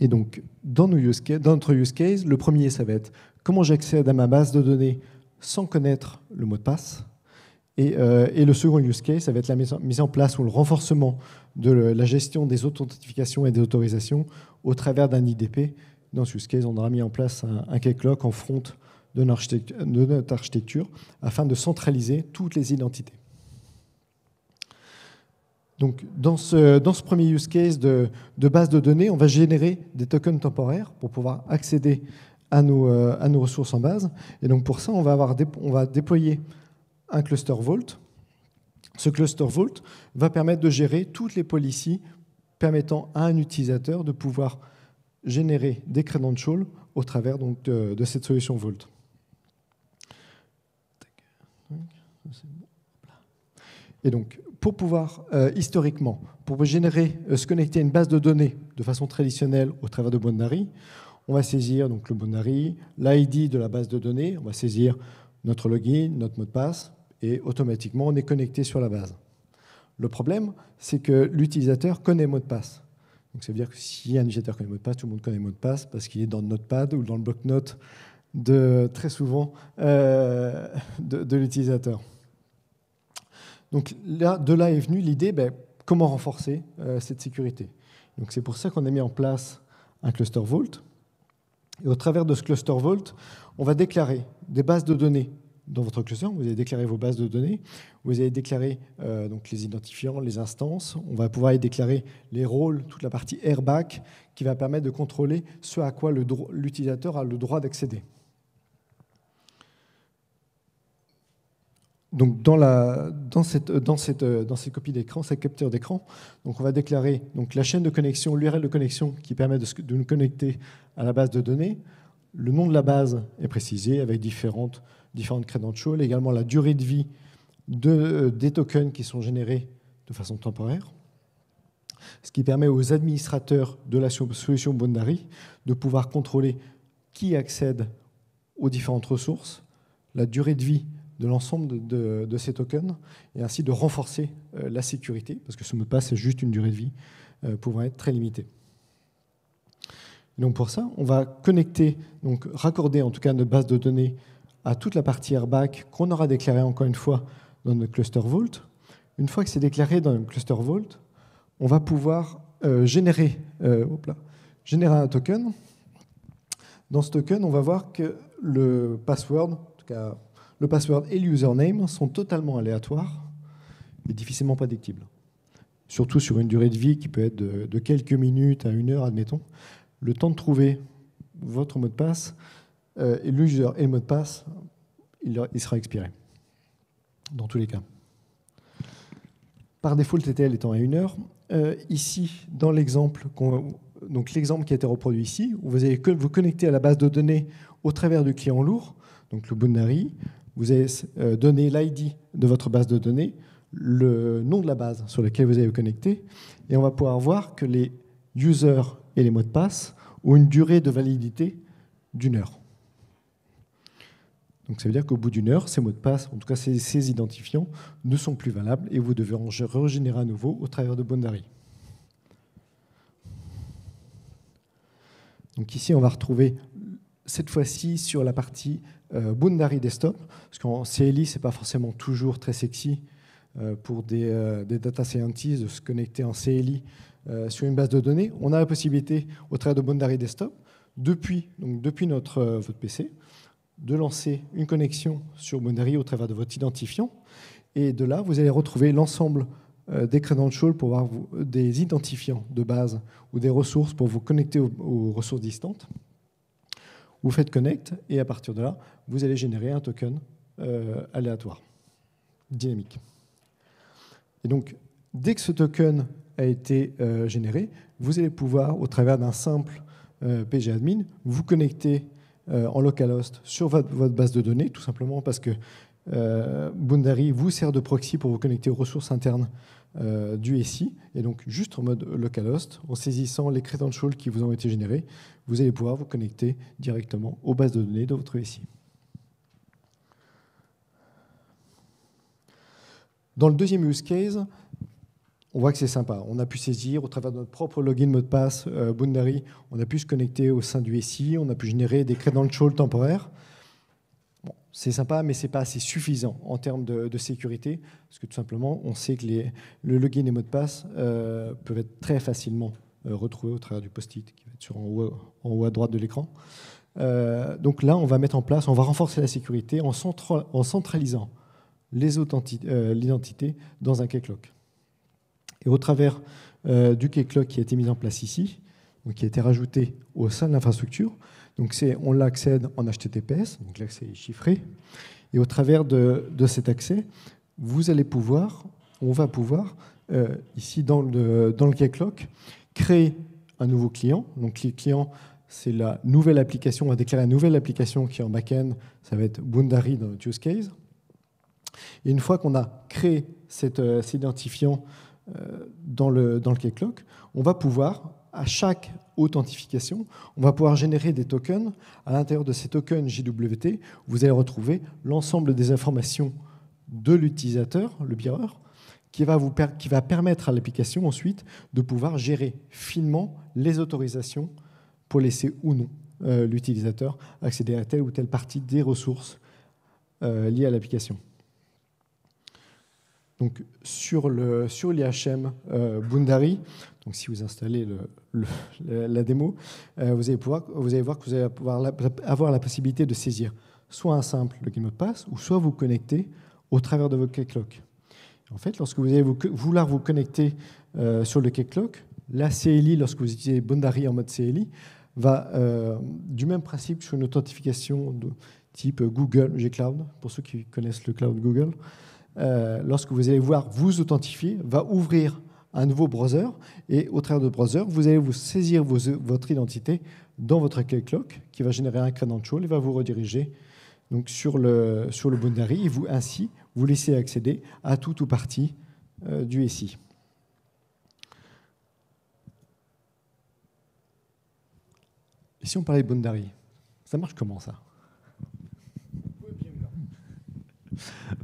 Et donc, dans, nos use dans notre use case, le premier, ça va être comment j'accède à ma base de données sans connaître le mot de passe. Euh, et, le second use case, ça va être la mise en place ou le renforcement de la gestion des authentifications et des autorisations au travers d'un IDP. Dans ce use case, on aura mis en place un, cake en front de notre architecture afin de centraliser toutes les identités. Donc, dans ce, premier use case de, base de données, on va générer des tokens temporaires pour pouvoir accéder à nos, euh, à nos ressources en base. Et donc, pour ça, on va, avoir, on va déployer un cluster vault. Ce cluster vault va permettre de gérer toutes les policies permettant à un utilisateur de pouvoir générer des credentials au travers donc, de, cette solution vault. Et donc, pour pouvoir euh, historiquement, pour générer, se connecter à une base de données de façon traditionnelle au travers de Bonari, on va saisir donc le Bonari, l'ID de la base de données, on va saisir notre login, notre mot de passe, et automatiquement, on est connecté sur la base. Le problème, c'est que l'utilisateur connaît mot de passe. Donc ça veut dire que si un utilisateur connaît mot de passe, tout le monde connaît mot de passe parce qu'il est dans le notepad ou dans le bloc-notes de très souvent euh, de, l'utilisateur. Donc là, de là est venue l'idée, ben, comment renforcer euh, cette sécurité Donc c'est pour ça qu'on a mis en place un cluster vault. Et au travers de ce cluster vault, on va déclarer des bases de données dans votre cluster, vous avez déclaré vos bases de données, vous avez déclaré euh, donc les identifiants, les instances, on va pouvoir y déclarer les rôles, toute la partie airbag qui va permettre de contrôler ce à quoi l'utilisateur a le droit d'accéder. Donc dans, la, dans, cette, euh, dans, euh, dans copie d'écran, cette capture d'écran, on va déclarer donc la chaîne de connexion, l'URL de connexion qui permet de nous connecter à la base de données. Le nom de la base est précisé avec différentes, différentes credentials, également la durée de vie euh, des tokens qui sont générés de façon temporaire, ce qui permet aux administrateurs de la solution Bondari de pouvoir contrôler qui accède aux différentes ressources, la durée de vie de l'ensemble de, ces tokens, et ainsi de renforcer euh, la sécurité, parce que ce mot passe, juste une durée de vie, euh, pouvant être très limitée donc pour ça, on va connecter, donc raccorder en tout cas notre base de données à toute la partie airbag qu'on aura déclarée encore une fois dans notre cluster Vault. Une fois que c'est déclaré dans le cluster Vault, on va pouvoir euh, générer, euh, là, générer un token. Dans ce token, on va voir que le password, en tout cas le password et l'username username sont totalement aléatoires et difficilement prédictibles. Surtout sur une durée de vie qui peut être de quelques minutes à une heure, admettons le temps de trouver votre mot de passe euh, et l'user et mot de passe, il, sera expiré. Dans tous les cas. Par défaut, le TTL étant à une heure, euh, ici, dans l'exemple donc l'exemple qui a été reproduit ici, vous avez vous connecter à la base de données au travers du client lourd, donc le Boundary, vous avez euh, donné l'ID de votre base de données, le nom de la base sur laquelle vous avez connecté et on va pouvoir voir que les users et les mots de passe, ont une durée de validité d'une heure. Donc ça veut dire qu'au bout d'une heure, ces mots de passe, en tout cas ces, identifiants, ne sont plus valables et vous devez en régénérer à nouveau au travers de Boundary. Donc ici, on va retrouver cette fois-ci sur la partie euh, Boundary Desktop, parce qu'en CLI, ce n'est pas forcément toujours très sexy euh, pour des, euh, des, data scientists de se connecter en CLI euh, sur une base de données, on a la possibilité, au travers de Boundary Desktop, depuis, donc depuis notre, euh, votre PC, de lancer une connexion sur Boundary au travers de votre identifiant. Et de là, vous allez retrouver l'ensemble euh, des credentials pour avoir des identifiants de base ou des ressources pour vous connecter aux, ressources distantes. Vous faites connect et à partir de là, vous allez générer un token aléatoire, dynamique. Et donc, dès que ce token a été euh, généré, vous allez pouvoir, au travers d'un simple euh, pgadmin, vous connecter euh, en localhost sur votre, base de données, tout simplement parce que Boundary vous sert de proxy pour vous connecter aux ressources internes du SI. Et donc, juste en mode localhost, en saisissant les credentials qui vous ont été générés, vous allez pouvoir vous connecter directement aux bases de données de votre SI. Dans le deuxième use case, on voit que c'est sympa. On a pu saisir au travers de notre propre login mot de passe euh, Boundary, on a pu se connecter au sein du SI, on a pu générer des credentials temporaires. c'est sympa, mais c'est pas assez suffisant en termes de, sécurité, parce que tout simplement, on sait que les, le login et mot de passe euh, peuvent être très facilement euh, retrouvés au travers du post-it qui va être sur en haut, à droite de l'écran. donc là, on va mettre en place, on va renforcer la sécurité en, centralisant l'identité dans un cake lock. Et au travers euh, du k qui a été mis en place ici, qui a été rajouté au sein de l'infrastructure, donc on l'accède en HTTPS, donc l'accès est chiffré, et au travers de, cet accès, vous allez pouvoir, on va pouvoir, euh, ici dans le, dans le k créer un nouveau client. Donc le client, c'est la nouvelle application, on va déclarer la nouvelle application qui est en back-end, ça va être Boundary dans notre use case. Et une fois qu'on a créé euh, cet identifiant euh, dans le, dans le Keycloak, on va pouvoir, à chaque authentification, on va pouvoir générer des tokens. À l'intérieur de ces tokens JWT, vous allez retrouver l'ensemble des informations de l'utilisateur, le bearer, qui va, vous, qui va permettre à l'application ensuite de pouvoir gérer finement les autorisations pour laisser ou non euh, l'utilisateur accéder à telle ou telle partie des ressources euh, liées à l'application. Donc sur le sur l'IHM euh, Bundari, donc si vous installez la démo, euh, vous allez pouvoir voir que vous allez avoir la, possibilité de saisir soit un simple login mot de passe ou soit vous connecter au travers de votre Keycloak. En fait, lorsque vous allez vous, vouloir vous connecter euh, sur le Keycloak, la CLI, lorsque vous utilisez Bundari en mode CLI, va du même principe sur une authentification de type Google G-Cloud, pour ceux qui connaissent le cloud Google, euh, lorsque vous allez voir vous authentifier, va ouvrir un nouveau browser et au travers de browser, vous allez vous saisir votre identité dans votre clock qui va générer un credential et va vous rediriger donc sur le, sur le boundary et vous ainsi vous laisser accéder à tout ou partie euh, du SI. Et si on parlait de boundary, ça marche comment ça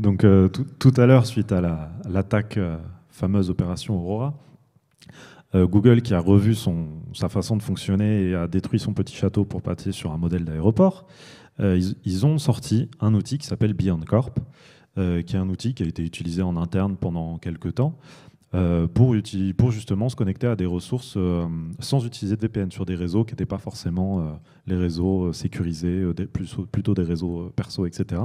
Donc euh, tout, à l'heure, suite à l'attaque, euh, fameuse opération Aurora, euh, Google qui a revu sa façon de fonctionner et a détruit son petit château pour passer sur un modèle d'aéroport, ils, ont sorti un outil qui s'appelle BeyondCorp qui est un outil qui a été utilisé en interne pendant quelques temps. Pour, justement se connecter à des ressources sans utiliser de VPN sur des réseaux qui n'étaient pas forcément les réseaux sécurisés, plutôt des réseaux perso, etc.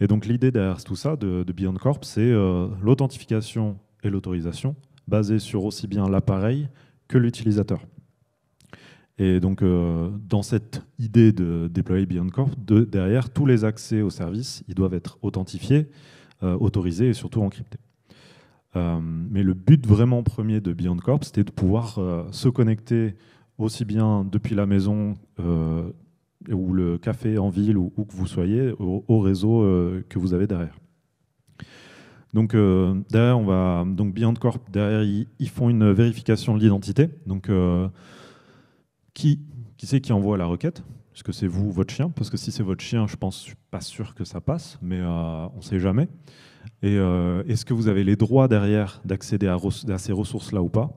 Et donc l'idée derrière tout ça de, BeyondCorp, c'est euh, l'authentification et l'autorisation basées sur aussi bien l'appareil que l'utilisateur. Et donc euh, dans cette idée de déployer BeyondCorp, de, derrière tous les accès aux services, ils doivent être authentifiés, euh, autorisés et surtout encryptés. mais le but vraiment premier de BeyondCorp, c'était de pouvoir se connecter aussi bien depuis la maison ou le café en ville ou où que vous soyez, au, réseau euh, que vous avez derrière. Donc euh, derrière, on va donc Beyond Corp derrière ils, font une vérification de l'identité. Donc euh, qui qui c'est qui envoie la requête Est-ce que c'est vous votre chien Parce que si c'est votre chien, je pense suis pas sûr que ça passe, mais euh, on ne sait jamais. Et est-ce que vous avez les droits derrière d'accéder à, à, ces ressources là ou pas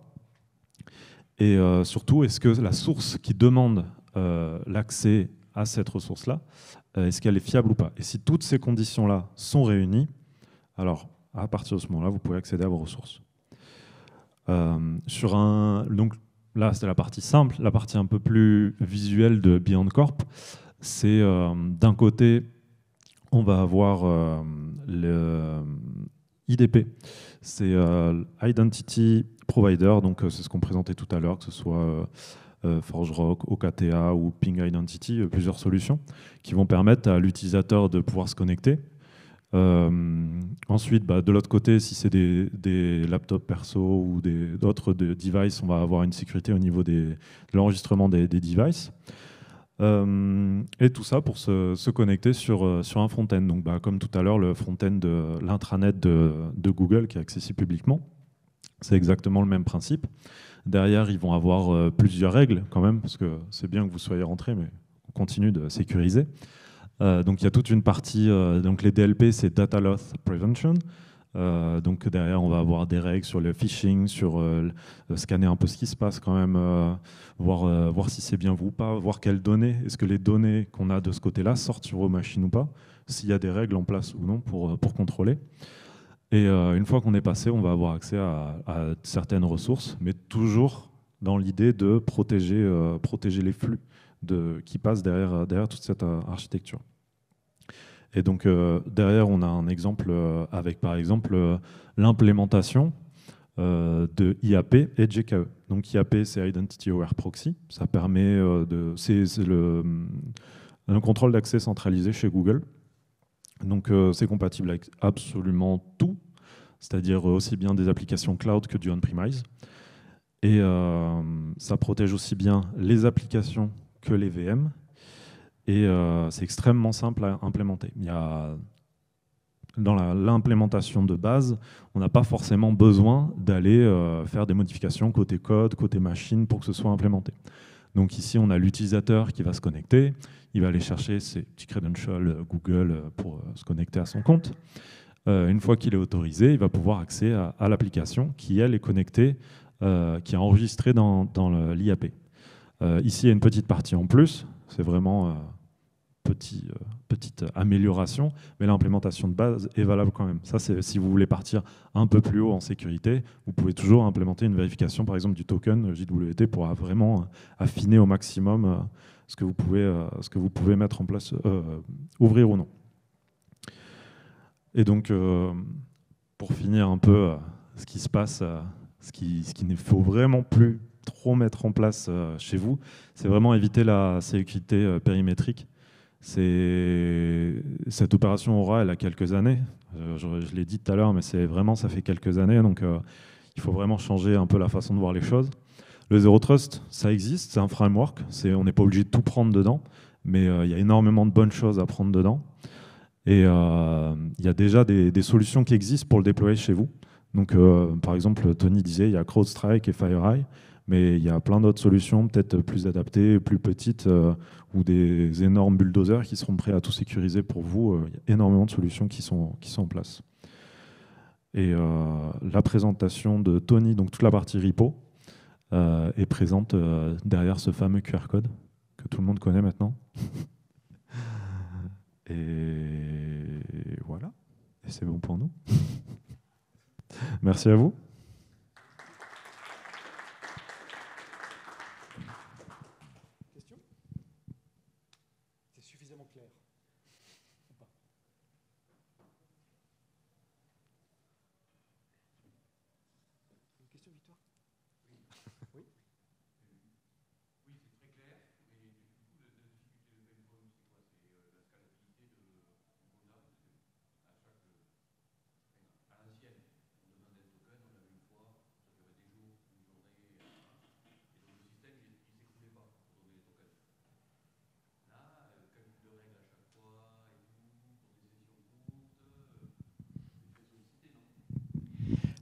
Et surtout, est-ce que la source qui demande l'accès à cette ressource-là, euh, est-ce qu'elle est fiable ou pas Et si toutes ces conditions-là sont réunies, alors à partir de ce moment-là, vous pouvez accéder à vos ressources. Euh, sur un, donc là, c'est la partie simple, la partie un peu plus visuelle de Beyond Corp. C'est euh, d'un côté, on va avoir le IDP, c'est Identity Provider, donc c'est ce qu'on présentait tout à l'heure, que ce soit euh, Forge Rock, OKTA ou Ping Identity, euh, plusieurs solutions qui vont permettre à l'utilisateur de pouvoir se connecter. Euh, ensuite, bah, de l'autre côté, si c'est des, laptops perso ou d'autres devices, on va avoir une sécurité au niveau de l'enregistrement des, devices. et tout ça pour se, connecter sur, un front-end. Donc, bah, comme tout à l'heure, le front-end de l'intranet de, Google qui est accessible publiquement, c'est exactement le même principe. Derrière, ils vont avoir euh, plusieurs règles quand même, parce que c'est bien que vous soyez rentré mais on continue de sécuriser. Euh, donc il y a toute une partie, euh, donc les DLP, c'est Data Loss Prevention. donc derrière, on va avoir des règles sur le phishing, sur scanner un peu ce qui se passe quand même, voir, voir si c'est bien vous ou pas, voir quelles données, est-ce que les données qu'on a de ce côté-là sortent sur vos machines ou pas, s'il y a des règles en place ou non pour, pour contrôler. Et euh, une fois qu'on est passé, on va avoir accès à, certaines ressources, mais toujours dans l'idée de protéger, euh, les flux qui passent derrière, toute cette euh, architecture. Et donc derrière, on a un exemple avec par exemple l'implémentation de IAP et GKE. E. Donc IAP, c'est Identity Aware Proxy. Ça permet de... C'est le, le, contrôle d'accès centralisé chez Google. Donc euh, c'est compatible avec absolument tout, c'est-à-dire euh, aussi bien des applications cloud que du on-premise. Et euh, ça protège aussi bien les applications que les VM. Et c'est extrêmement simple à implémenter. dans l'implémentation de base, on n'a pas forcément besoin d'aller faire des modifications côté code, côté machine pour que ce soit implémenté. Donc ici, on a l'utilisateur qui va se connecter, il va aller chercher ses petits credentials euh, Google euh, pour euh, se connecter à son compte. une fois qu'il est autorisé, il va pouvoir accéder à, l'application qui, elle, est connectée, qui est enregistrée dans, dans l'IAP. ici, il y a une petite partie en plus, c'est vraiment euh, petite amélioration, mais l'implémentation de base est valable quand même. Ça, c'est si vous voulez partir un peu plus haut en sécurité, vous pouvez toujours implémenter une vérification, par exemple, du token euh, JWT pour vraiment euh, affiner au maximum ce que vous pouvez, ce que vous pouvez mettre en place, ouvrir ou non. Et donc, pour finir un peu ce qui se passe, ce qu'il ce qui ne faut vraiment plus trop mettre en place chez vous, c'est vraiment éviter la sécurité périmétrique cette opération aura, elle a quelques années. Euh, je, l'ai dit tout à l'heure, mais c'est vraiment, ça fait quelques années. Donc, euh, il faut vraiment changer un peu la façon de voir les choses. Le Zero Trust, ça existe, c'est un framework. on n'est pas obligé de tout prendre dedans, mais euh, il y a énormément de bonnes choses à prendre dedans. Et il y a déjà des, des, solutions qui existent pour le déployer chez vous. Donc, par exemple, Tony disait, il y a CrowdStrike et FireEye. Mais il y a plein d'autres solutions, peut-être plus adaptées, plus petites, euh, ou des énormes bulldozers qui seront prêts à tout sécuriser pour vous. Euh, il y a énormément de solutions qui sont, qui sont en place. Et euh, la présentation de Tony, donc toute la partie repo, est présente derrière ce fameux QR code que tout le monde connaît maintenant. Et voilà. Et c'est bon pour nous. Merci à vous.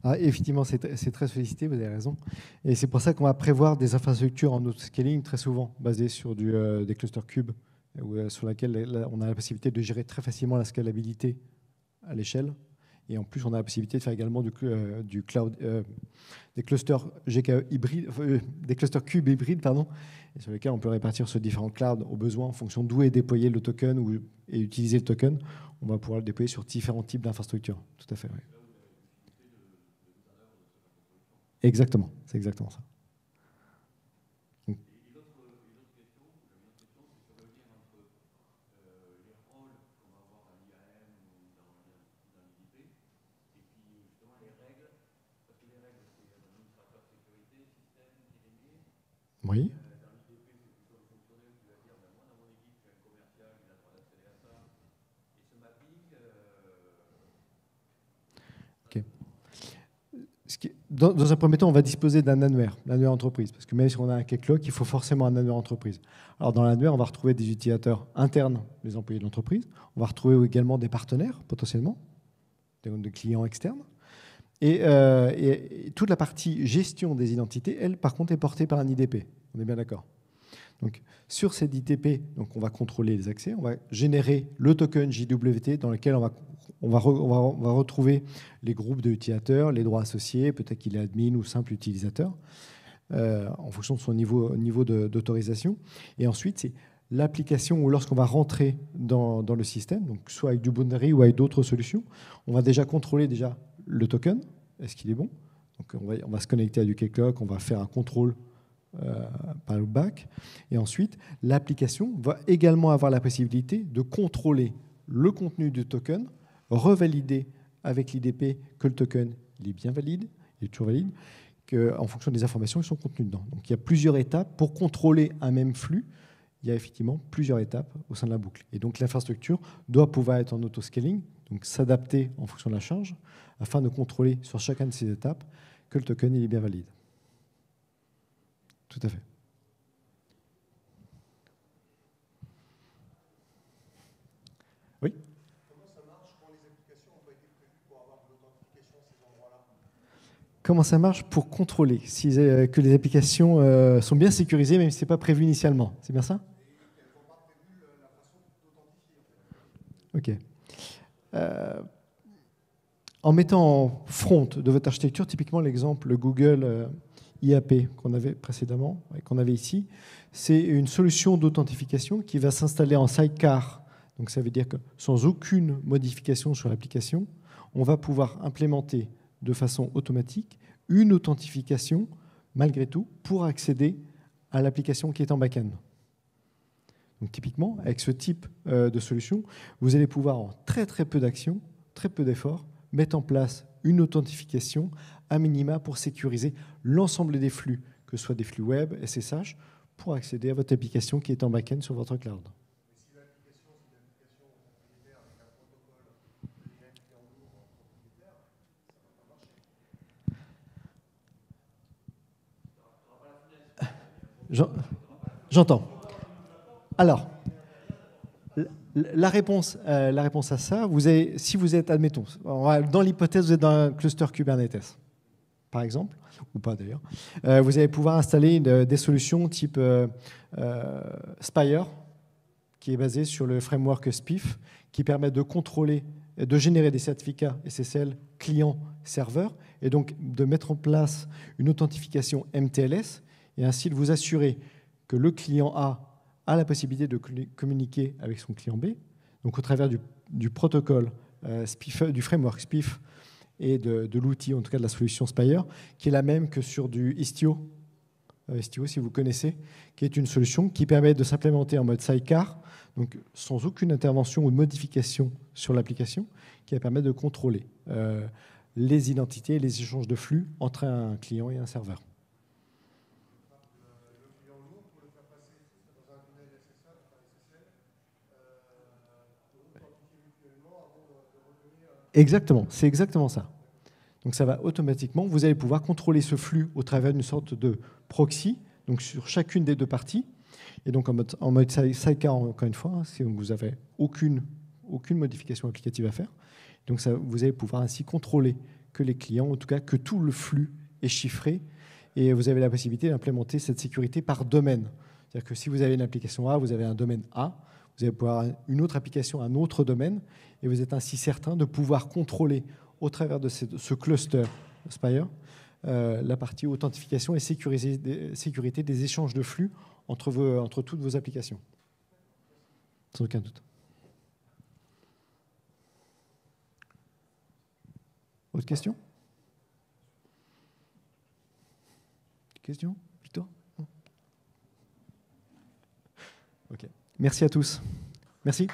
Ah, effectivement, c'est très sollicité, vous avez raison. Et c'est pour ça qu'on va prévoir des infrastructures en auto-scaling, très souvent, basées sur du, euh, des clusters cubes, euh, sur lesquels on a la possibilité de gérer très facilement la scalabilité à l'échelle. Et en plus, on a la possibilité de faire également du, euh, du cloud, des clusters GKE hybrides, des clusters cubes hybrides, pardon, et sur lesquels on peut répartir sur différents clouds au besoin en fonction d'où est déployé le token ou, et utiliser le token. On va pouvoir le déployer sur différents types d'infrastructures. Tout à fait. Oui. Exactement, C'est exactement ça. Et l'autre question, c'est sur le lien entre les rôles qu'on va avoir à l'IAM ou dans l'IDP et puis justement les règles, parce que les règles, c'est un administrateur de sécurité, système, et Oui. dans, un premier temps, on va disposer d'un annuaire, l'annuaire entreprise, parce que même si on a un cake-lock, il faut forcément un annuaire entreprise. Alors dans l'annuaire, on va retrouver des utilisateurs internes, les employés de l'entreprise, on va retrouver également des partenaires potentiellement, des clients externes. Euh, et, toute la partie gestion des identités, elle, par contre, est portée par un IDP. On est bien d'accord. Donc, sur cet IDP, donc, on va contrôler les accès, on va générer le token JWT dans lequel on va on va, retrouver les groupes d'utilisateurs, les droits associés, peut-être qu'il est admin ou simple utilisateur, euh, en fonction de son niveau, d'autorisation. Et ensuite, c'est l'application où lorsqu'on va rentrer dans, le système, donc soit avec du boundary ou avec d'autres solutions, on va déjà contrôler déjà le token, est-ce qu'il est bon Donc on va, se connecter à du keyclock, on va faire un contrôle euh, par le back. Et ensuite, l'application va également avoir la possibilité de contrôler le contenu du token revalider avec l'IDP que le token est bien valide, il est toujours valide, en fonction des informations qui sont contenues dedans. Donc il y a plusieurs étapes pour contrôler un même flux. Il y a effectivement plusieurs étapes au sein de la boucle. Et donc l'infrastructure doit pouvoir être en autoscaling, donc s'adapter en fonction de la charge, afin de contrôler sur chacune de ces étapes que le token est bien valide. Tout à fait. comment ça marche pour contrôler si, euh, que les applications euh, sont bien sécurisées, même si ce n'est pas prévu initialement. C'est bien ça Ok. Euh, en mettant en front de votre architecture, typiquement l'exemple Google IAP qu'on avait précédemment et qu'on avait ici, c'est une solution d'authentification qui va s'installer en sidecar. Donc ça veut dire que sans aucune modification sur l'application, on va pouvoir implémenter de façon automatique une authentification, malgré tout, pour accéder à l'application qui est en back-end. Donc typiquement, avec ce type euh, de solution, vous allez pouvoir en très très peu d'actions, très peu d'efforts, mettre en place une authentification à minima pour sécuriser l'ensemble des flux, que ce soit des flux web, SSH, pour accéder à votre application qui est en back-end sur votre cloud. J'entends. Alors, la réponse, euh, la réponse à ça, vous avez, si vous êtes, admettons, dans l'hypothèse, vous êtes dans un cluster Kubernetes, par exemple, ou pas d'ailleurs, euh, vous allez pouvoir installer euh, des solutions type Spire, qui est basé sur le framework SPIF, qui permet de contrôler, de générer des certificats SSL client-serveur, et donc de mettre en place une authentification MTLS et ainsi de vous assurer que le client A a la possibilité de communiquer avec son client B, donc au travers du, protocole euh, du framework SPIF et de, l'outil, en tout cas de la solution Spire, qui est la même que sur du Istio, euh, Istio si vous connaissez, qui est une solution qui permet de s'implémenter en mode sidecar, donc sans aucune intervention ou modification sur l'application, qui permet de contrôler euh, les identités et les échanges de flux entre un client et un serveur. Exactement, c'est exactement ça. Donc ça va automatiquement, vous allez pouvoir contrôler ce flux au travers d'une sorte de proxy, donc sur chacune des deux parties. Et donc en mode, en sidecar, encore une fois, hein, si vous n'avez aucune, aucune modification applicative à faire, donc ça, vous allez pouvoir ainsi contrôler que les clients, en tout cas que tout le flux est chiffré, et vous avez la possibilité d'implémenter cette sécurité par domaine. C'est-à-dire que si vous avez une application A, vous avez un domaine A, vous allez pouvoir une autre application, un autre domaine, et vous êtes ainsi certain de pouvoir contrôler au travers de ce cluster Spire euh, la partie authentification et sécurité des échanges de flux entre, entre toutes vos applications. Sans aucun doute. Autre question Question Victor Ok. Merci à tous. Merci.